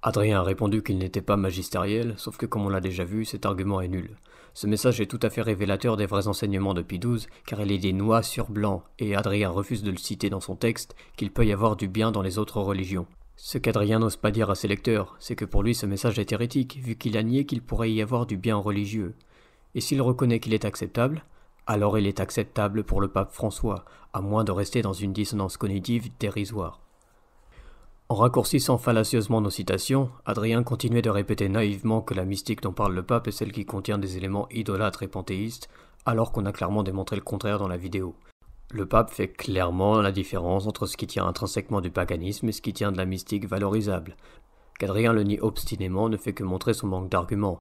Adrien a répondu qu'il n'était pas magistériel, sauf que comme on l'a déjà vu, cet argument est nul. Ce message est tout à fait révélateur des vrais enseignements de Pie XII, car il est des noix sur blanc, et Adrien refuse de le citer dans son texte qu'il peut y avoir du bien dans les autres religions. Ce qu'Adrien n'ose pas dire à ses lecteurs, c'est que pour lui ce message est hérétique, vu qu'il a nié qu'il pourrait y avoir du bien religieux. Et s'il reconnaît qu'il est acceptable, alors il est acceptable pour le pape François, à moins de rester dans une dissonance cognitive dérisoire. En raccourcissant fallacieusement nos citations, Adrien continuait de répéter naïvement que la mystique dont parle le pape est celle qui contient des éléments idolâtres et panthéistes, alors qu'on a clairement démontré le contraire dans la vidéo. Le pape fait clairement la différence entre ce qui tient intrinsèquement du paganisme et ce qui tient de la mystique valorisable. Qu'Adrien le nie obstinément ne fait que montrer son manque d'arguments.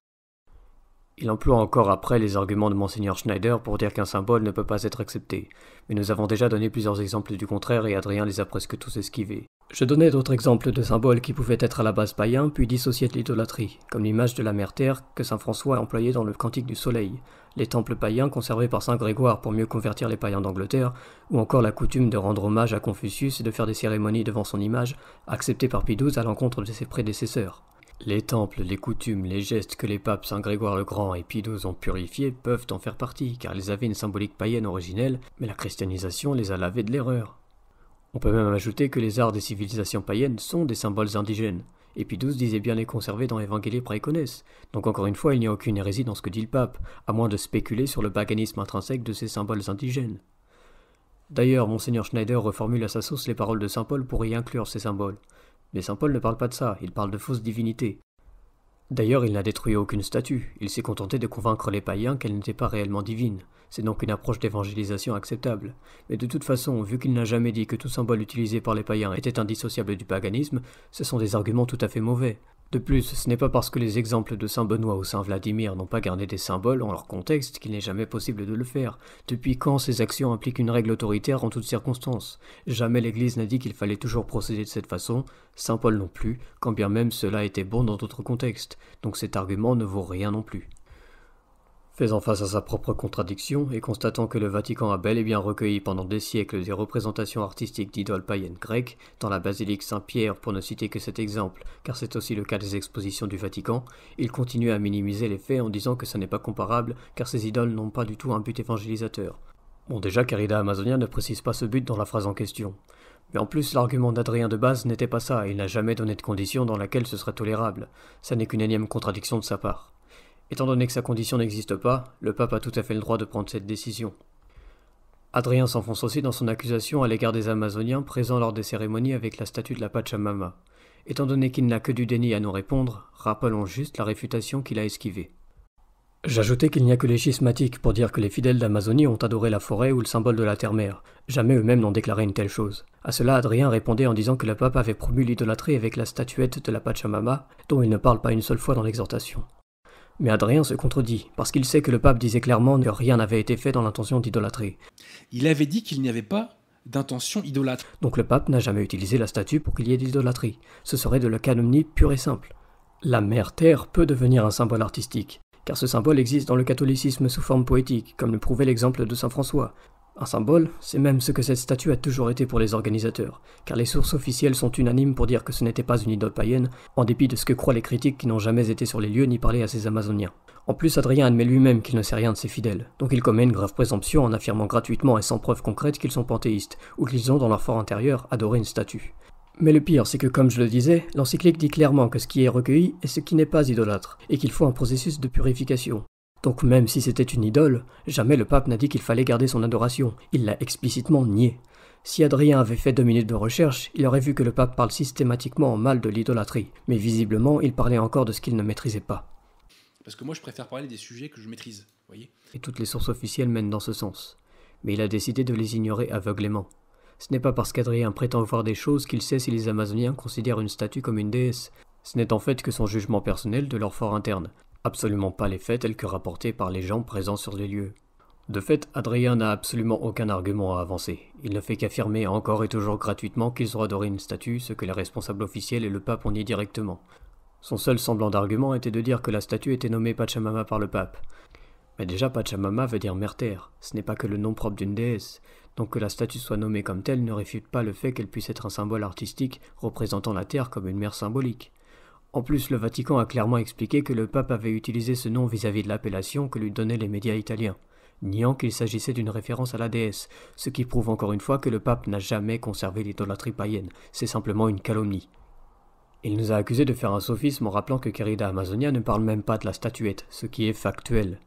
Il emploie encore après les arguments de Mgr Schneider pour dire qu'un symbole ne peut pas être accepté, mais nous avons déjà donné plusieurs exemples du contraire et Adrien les a presque tous esquivés. Je donnais d'autres exemples de symboles qui pouvaient être à la base païens puis dissociés de l'idolâtrie, comme l'image de la mère terre que saint François employait dans le Cantique du Soleil, les temples païens conservés par saint Grégoire pour mieux convertir les païens d'Angleterre, ou encore la coutume de rendre hommage à Confucius et de faire des cérémonies devant son image, acceptée par Pie à l'encontre de ses prédécesseurs. Les temples, les coutumes, les gestes que les papes Saint Grégoire le Grand et Pie ont purifiés peuvent en faire partie, car ils avaient une symbolique païenne originelle, mais la christianisation les a lavés de l'erreur. On peut même ajouter que les arts des civilisations païennes sont des symboles indigènes. Et puis disait bien les conserver dans Evangelii Praecones. Donc encore une fois, il n'y a aucune hérésie dans ce que dit le pape, à moins de spéculer sur le paganisme intrinsèque de ces symboles indigènes. D'ailleurs, monseigneur Schneider reformule à sa sauce les paroles de saint Paul pour y inclure ces symboles. Mais saint Paul ne parle pas de ça, il parle de fausses divinités. D'ailleurs, il n'a détruit aucune statue, il s'est contenté de convaincre les païens qu'elle n'était pas réellement divine. C'est donc une approche d'évangélisation acceptable. Mais de toute façon, vu qu'il n'a jamais dit que tout symbole utilisé par les païens était indissociable du paganisme, ce sont des arguments tout à fait mauvais. De plus, ce n'est pas parce que les exemples de Saint Benoît ou Saint Vladimir n'ont pas gardé des symboles en leur contexte qu'il n'est jamais possible de le faire. Depuis quand ces actions impliquent une règle autoritaire en toutes circonstances Jamais l'Église n'a dit qu'il fallait toujours procéder de cette façon, Saint Paul non plus, quand bien même cela était bon dans d'autres contextes, donc cet argument ne vaut rien non plus. Faisant face à sa propre contradiction et constatant que le Vatican a bel et bien recueilli pendant des siècles des représentations artistiques d'idoles païennes grecques, dans la basilique Saint-Pierre pour ne citer que cet exemple, car c'est aussi le cas des expositions du Vatican, il continue à minimiser les faits en disant que ça n'est pas comparable car ces idoles n'ont pas du tout un but évangélisateur. Bon déjà Carida Amazonia ne précise pas ce but dans la phrase en question. Mais en plus, l'argument d'Adrien de base n'était pas ça, il n'a jamais donné de condition dans laquelle ce serait tolérable. Ça n'est qu'une énième contradiction de sa part. Étant donné que sa condition n'existe pas, le pape a tout à fait le droit de prendre cette décision. Adrien s'enfonce aussi dans son accusation à l'égard des Amazoniens présents lors des cérémonies avec la statue de la Pachamama. Étant donné qu'il n'a que du déni à nous répondre, rappelons juste la réfutation qu'il a esquivée. J'ajoutais qu'il n'y a que les schismatiques pour dire que les fidèles d'Amazonie ont adoré la forêt ou le symbole de la terre-mère. Jamais eux-mêmes n'ont déclaré une telle chose. À cela, Adrien répondait en disant que le pape avait promu l'idolâtrie avec la statuette de la Pachamama, dont il ne parle pas une seule fois dans l'exhortation. Mais Adrien se contredit, parce qu'il sait que le pape disait clairement que rien n'avait été fait dans l'intention d'idolâtrie. Il avait dit qu'il n'y avait pas d'intention idolâtre. Donc le pape n'a jamais utilisé la statue pour qu'il y ait d'idolâtrie. Ce serait de la calomnie pure et simple. La mère terre peut devenir un symbole artistique, car ce symbole existe dans le catholicisme sous forme poétique, comme le prouvait l'exemple de saint François. Un symbole, c'est même ce que cette statue a toujours été pour les organisateurs, car les sources officielles sont unanimes pour dire que ce n'était pas une idole païenne, en dépit de ce que croient les critiques qui n'ont jamais été sur les lieux ni parlé à ces Amazoniens. En plus, Adrien admet lui-même qu'il ne sait rien de ses fidèles, donc il commet une grave présomption en affirmant gratuitement et sans preuve concrète qu'ils sont panthéistes, ou qu'ils ont dans leur fort intérieur adoré une statue. Mais le pire, c'est que comme je le disais, l'encyclique dit clairement que ce qui est recueilli est ce qui n'est pas idolâtre, et qu'il faut un processus de purification, donc même si c'était une idole, jamais le pape n'a dit qu'il fallait garder son adoration, il l'a explicitement nié. Si Adrien avait fait deux minutes de recherche, il aurait vu que le pape parle systématiquement en mal de l'idolâtrie, mais visiblement il parlait encore de ce qu'il ne maîtrisait pas. Parce que moi je préfère parler des sujets que je maîtrise, voyez Et toutes les sources officielles mènent dans ce sens. Mais il a décidé de les ignorer aveuglément. Ce n'est pas parce qu'Adrien prétend voir des choses qu'il sait si les Amazoniens considèrent une statue comme une déesse. Ce n'est en fait que son jugement personnel de leur fort interne, absolument pas les faits tels que rapportés par les gens présents sur les lieux. De fait, Adrien n'a absolument aucun argument à avancer. Il ne fait qu'affirmer encore et toujours gratuitement qu'ils ont adoré une statue, ce que les responsables officiels et le pape ont nié directement. Son seul semblant d'argument était de dire que la statue était nommée Pachamama par le pape. Mais déjà Pachamama veut dire mère terre, ce n'est pas que le nom propre d'une déesse, donc que la statue soit nommée comme telle ne réfute pas le fait qu'elle puisse être un symbole artistique représentant la terre comme une mère symbolique. En plus, le Vatican a clairement expliqué que le pape avait utilisé ce nom vis-à-vis de l'appellation que lui donnaient les médias italiens, niant qu'il s'agissait d'une référence à la déesse, ce qui prouve encore une fois que le pape n'a jamais conservé l'idolâtrie païenne, c'est simplement une calomnie. Il nous a accusé de faire un sophisme en rappelant que Querida Amazonia ne parle même pas de la statuette, ce qui est factuel.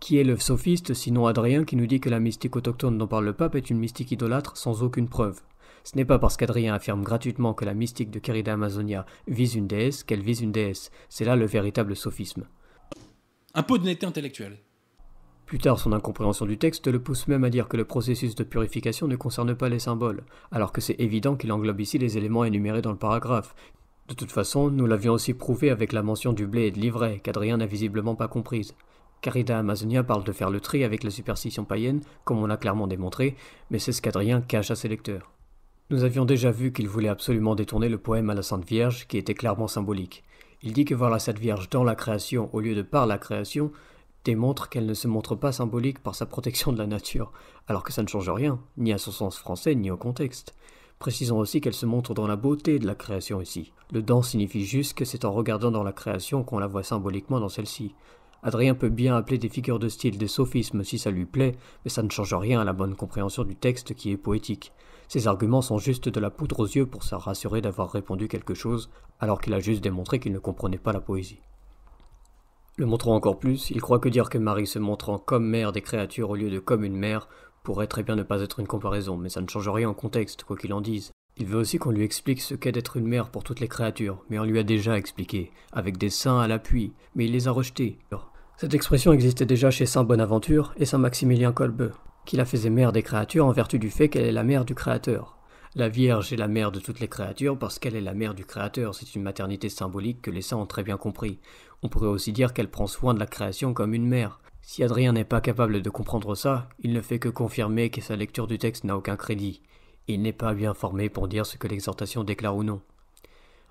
Qui est le sophiste sinon Adrien qui nous dit que la mystique autochtone dont parle le pape est une mystique idolâtre sans aucune preuve ce n'est pas parce qu'Adrien affirme gratuitement que la mystique de Carida Amazonia vise une déesse qu'elle vise une déesse. C'est là le véritable sophisme. Un peu de netteté intellectuelle. Plus tard, son incompréhension du texte le pousse même à dire que le processus de purification ne concerne pas les symboles, alors que c'est évident qu'il englobe ici les éléments énumérés dans le paragraphe. De toute façon, nous l'avions aussi prouvé avec la mention du blé et de l'ivraie, qu'Adrien n'a visiblement pas comprise. Carida Amazonia parle de faire le tri avec la superstition païenne, comme on l'a clairement démontré, mais c'est ce qu'Adrien cache à ses lecteurs. Nous avions déjà vu qu'il voulait absolument détourner le poème à la Sainte Vierge, qui était clairement symbolique. Il dit que voir la Sainte Vierge dans la création au lieu de par la création démontre qu'elle ne se montre pas symbolique par sa protection de la nature, alors que ça ne change rien, ni à son sens français, ni au contexte. Précisons aussi qu'elle se montre dans la beauté de la création ici. Le dans signifie juste que c'est en regardant dans la création qu'on la voit symboliquement dans celle-ci. Adrien peut bien appeler des figures de style des sophismes si ça lui plaît, mais ça ne change rien à la bonne compréhension du texte qui est poétique. Ses arguments sont juste de la poudre aux yeux pour se rassurer d'avoir répondu quelque chose, alors qu'il a juste démontré qu'il ne comprenait pas la poésie. Le montrant encore plus, il croit que dire que Marie se montrant comme mère des créatures au lieu de comme une mère pourrait très bien ne pas être une comparaison, mais ça ne change rien en contexte, quoi qu'il en dise. Il veut aussi qu'on lui explique ce qu'est d'être une mère pour toutes les créatures, mais on lui a déjà expliqué, avec des saints à l'appui, mais il les a rejetés. Cette expression existait déjà chez Saint Bonaventure et Saint Maximilien Kolbe qui la faisait mère des créatures en vertu du fait qu'elle est la mère du Créateur. La Vierge est la mère de toutes les créatures parce qu'elle est la mère du Créateur, c'est une maternité symbolique que les saints ont très bien compris. On pourrait aussi dire qu'elle prend soin de la création comme une mère. Si Adrien n'est pas capable de comprendre ça, il ne fait que confirmer que sa lecture du texte n'a aucun crédit. Il n'est pas bien formé pour dire ce que l'exhortation déclare ou non.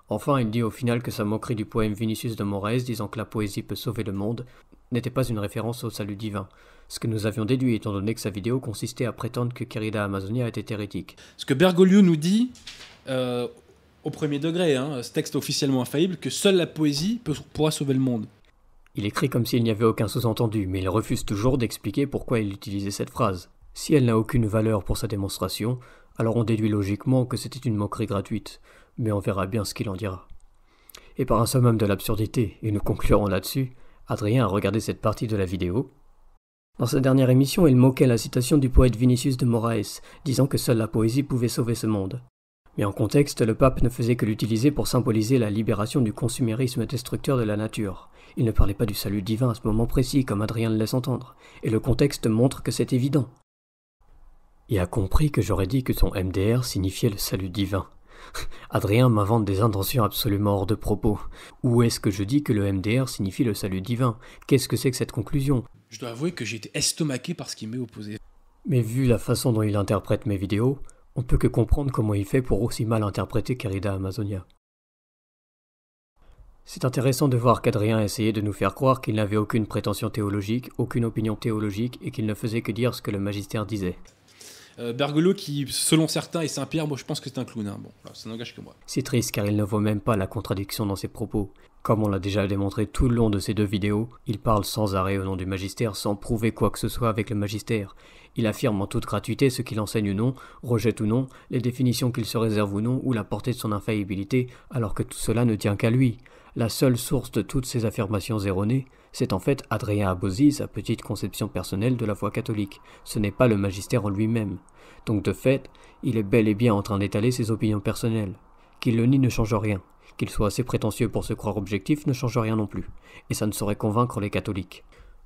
Enfin, il dit au final que sa moquerie du poème Vinicius de Moraes disant que la poésie peut sauver le monde n'était pas une référence au salut divin, ce que nous avions déduit étant donné que sa vidéo consistait à prétendre que Querida Amazonia était hérétique. Ce que Bergoglio nous dit, euh, au premier degré, hein, ce texte officiellement infaillible, que seule la poésie peut, pourra sauver le monde. Il écrit comme s'il n'y avait aucun sous-entendu, mais il refuse toujours d'expliquer pourquoi il utilisait cette phrase. Si elle n'a aucune valeur pour sa démonstration, alors on déduit logiquement que c'était une moquerie gratuite, mais on verra bien ce qu'il en dira. Et par un summum de l'absurdité, et nous conclurons là-dessus, Adrien a regardé cette partie de la vidéo, dans sa dernière émission, il moquait la citation du poète Vinicius de Moraes, disant que seule la poésie pouvait sauver ce monde. Mais en contexte, le pape ne faisait que l'utiliser pour symboliser la libération du consumérisme destructeur de la nature. Il ne parlait pas du salut divin à ce moment précis, comme Adrien le laisse entendre, et le contexte montre que c'est évident. Il a compris que j'aurais dit que son MDR signifiait le salut divin. [laughs] Adrien m'invente des intentions absolument hors de propos. Où est-ce que je dis que le MDR signifie le salut divin Qu'est-ce que c'est que cette conclusion je dois avouer que j'ai été estomaqué par ce qui m'est opposé. Mais vu la façon dont il interprète mes vidéos, on ne peut que comprendre comment il fait pour aussi mal interpréter Carida Amazonia. C'est intéressant de voir qu'Adrien essayait de nous faire croire qu'il n'avait aucune prétention théologique, aucune opinion théologique et qu'il ne faisait que dire ce que le magistère disait. Euh, Bergolo qui, selon certains, est Saint-Pierre, moi je pense que c'est un clown. Hein. Bon, ça n'engage que moi. C'est triste car il ne voit même pas la contradiction dans ses propos. Comme on l'a déjà démontré tout le long de ces deux vidéos, il parle sans arrêt au nom du magistère sans prouver quoi que ce soit avec le magistère. Il affirme en toute gratuité ce qu'il enseigne ou non, rejette ou non, les définitions qu'il se réserve ou non, ou la portée de son infaillibilité, alors que tout cela ne tient qu'à lui. La seule source de toutes ces affirmations erronées, c'est en fait Adrien Abosi sa petite conception personnelle de la foi catholique, ce n'est pas le magistère en lui-même. Donc de fait, il est bel et bien en train d'étaler ses opinions personnelles. Qu'il le nie ne change rien, qu'il soit assez prétentieux pour se croire objectif ne change rien non plus, et ça ne saurait convaincre les catholiques.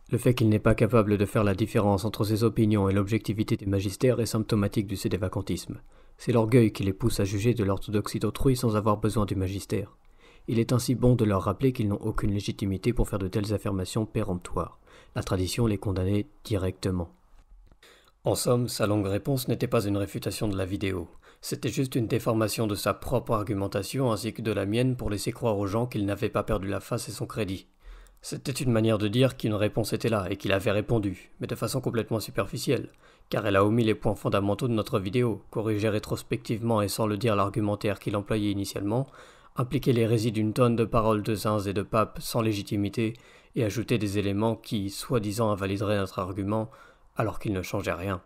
Le fait qu'il n'est pas capable de faire la différence entre ses opinions et l'objectivité des magistères est symptomatique du cédévacantisme. C'est l'orgueil qui les pousse à juger de l'orthodoxie d'autrui sans avoir besoin du magistère. Il est ainsi bon de leur rappeler qu'ils n'ont aucune légitimité pour faire de telles affirmations péremptoires. La tradition les condamnait directement. En somme, sa longue réponse n'était pas une réfutation de la vidéo. C'était juste une déformation de sa propre argumentation ainsi que de la mienne pour laisser croire aux gens qu'il n'avait pas perdu la face et son crédit. C'était une manière de dire qu'une réponse était là et qu'il avait répondu, mais de façon complètement superficielle, car elle a omis les points fondamentaux de notre vidéo, corrigé rétrospectivement et sans le dire l'argumentaire qu'il employait initialement, impliquer l'hérésie d'une tonne de paroles de saints et de papes sans légitimité, et ajouter des éléments qui, soi-disant, invalideraient notre argument, alors qu'il ne changeait rien.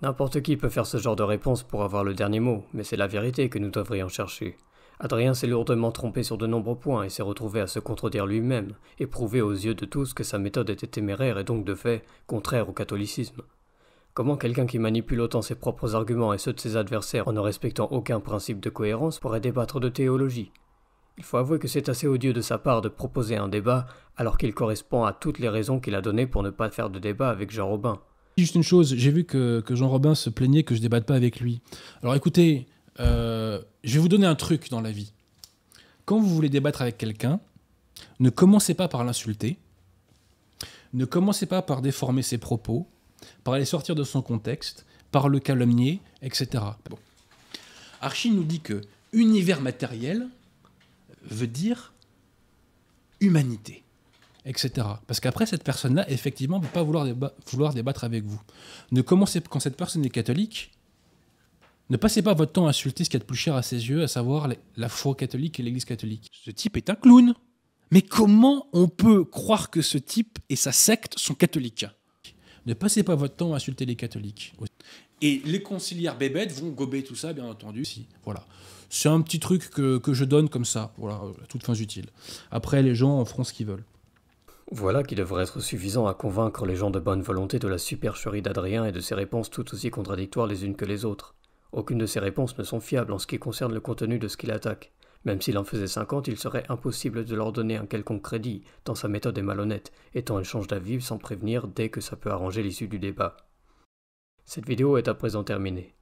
N'importe qui peut faire ce genre de réponse pour avoir le dernier mot, mais c'est la vérité que nous devrions chercher. Adrien s'est lourdement trompé sur de nombreux points et s'est retrouvé à se contredire lui-même, et prouver aux yeux de tous que sa méthode était téméraire et donc de fait contraire au catholicisme. Comment quelqu'un qui manipule autant ses propres arguments et ceux de ses adversaires en ne respectant aucun principe de cohérence pourrait débattre de théologie Il faut avouer que c'est assez odieux de sa part de proposer un débat alors qu'il correspond à toutes les raisons qu'il a données pour ne pas faire de débat avec Jean Robin. Juste une chose, j'ai vu que, Jean Robin se plaignait que je débatte pas avec lui. Alors écoutez, euh, je vais vous donner un truc dans la vie. Quand vous voulez débattre avec quelqu'un, ne commencez pas par l'insulter, ne commencez pas par déformer ses propos, par aller sortir de son contexte, par le calomnier, etc. Bon. Archie nous dit que univers matériel veut dire humanité, etc. Parce qu'après, cette personne-là, effectivement, ne va pas vouloir, débattre avec vous. Ne commencez, quand cette personne est catholique, ne passez pas votre temps à insulter ce qui est a de plus cher à ses yeux, à savoir la foi catholique et l'église catholique. Ce type est un clown. Mais comment on peut croire que ce type et sa secte sont catholiques ne passez pas votre temps à insulter les catholiques. Et les conciliaires bébêtes vont gober tout ça, bien entendu. Si, voilà. C'est un petit truc que, je donne comme ça, voilà, euh, à toutes fins utiles. Après, les gens en feront ce qu'ils veulent. Voilà qui devrait être suffisant à convaincre les gens de bonne volonté de la supercherie d'Adrien et de ses réponses tout aussi contradictoires les unes que les autres. Aucune de ses réponses ne sont fiables en ce qui concerne le contenu de ce qu'il attaque. Même s'il en faisait 50, il serait impossible de leur donner un quelconque crédit, tant sa méthode est malhonnête, et tant elle change d'avis sans prévenir dès que ça peut arranger l'issue du débat. Cette vidéo est à présent terminée.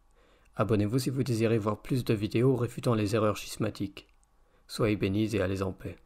Abonnez-vous si vous désirez voir plus de vidéos réfutant les erreurs schismatiques. Soyez bénis et allez en paix.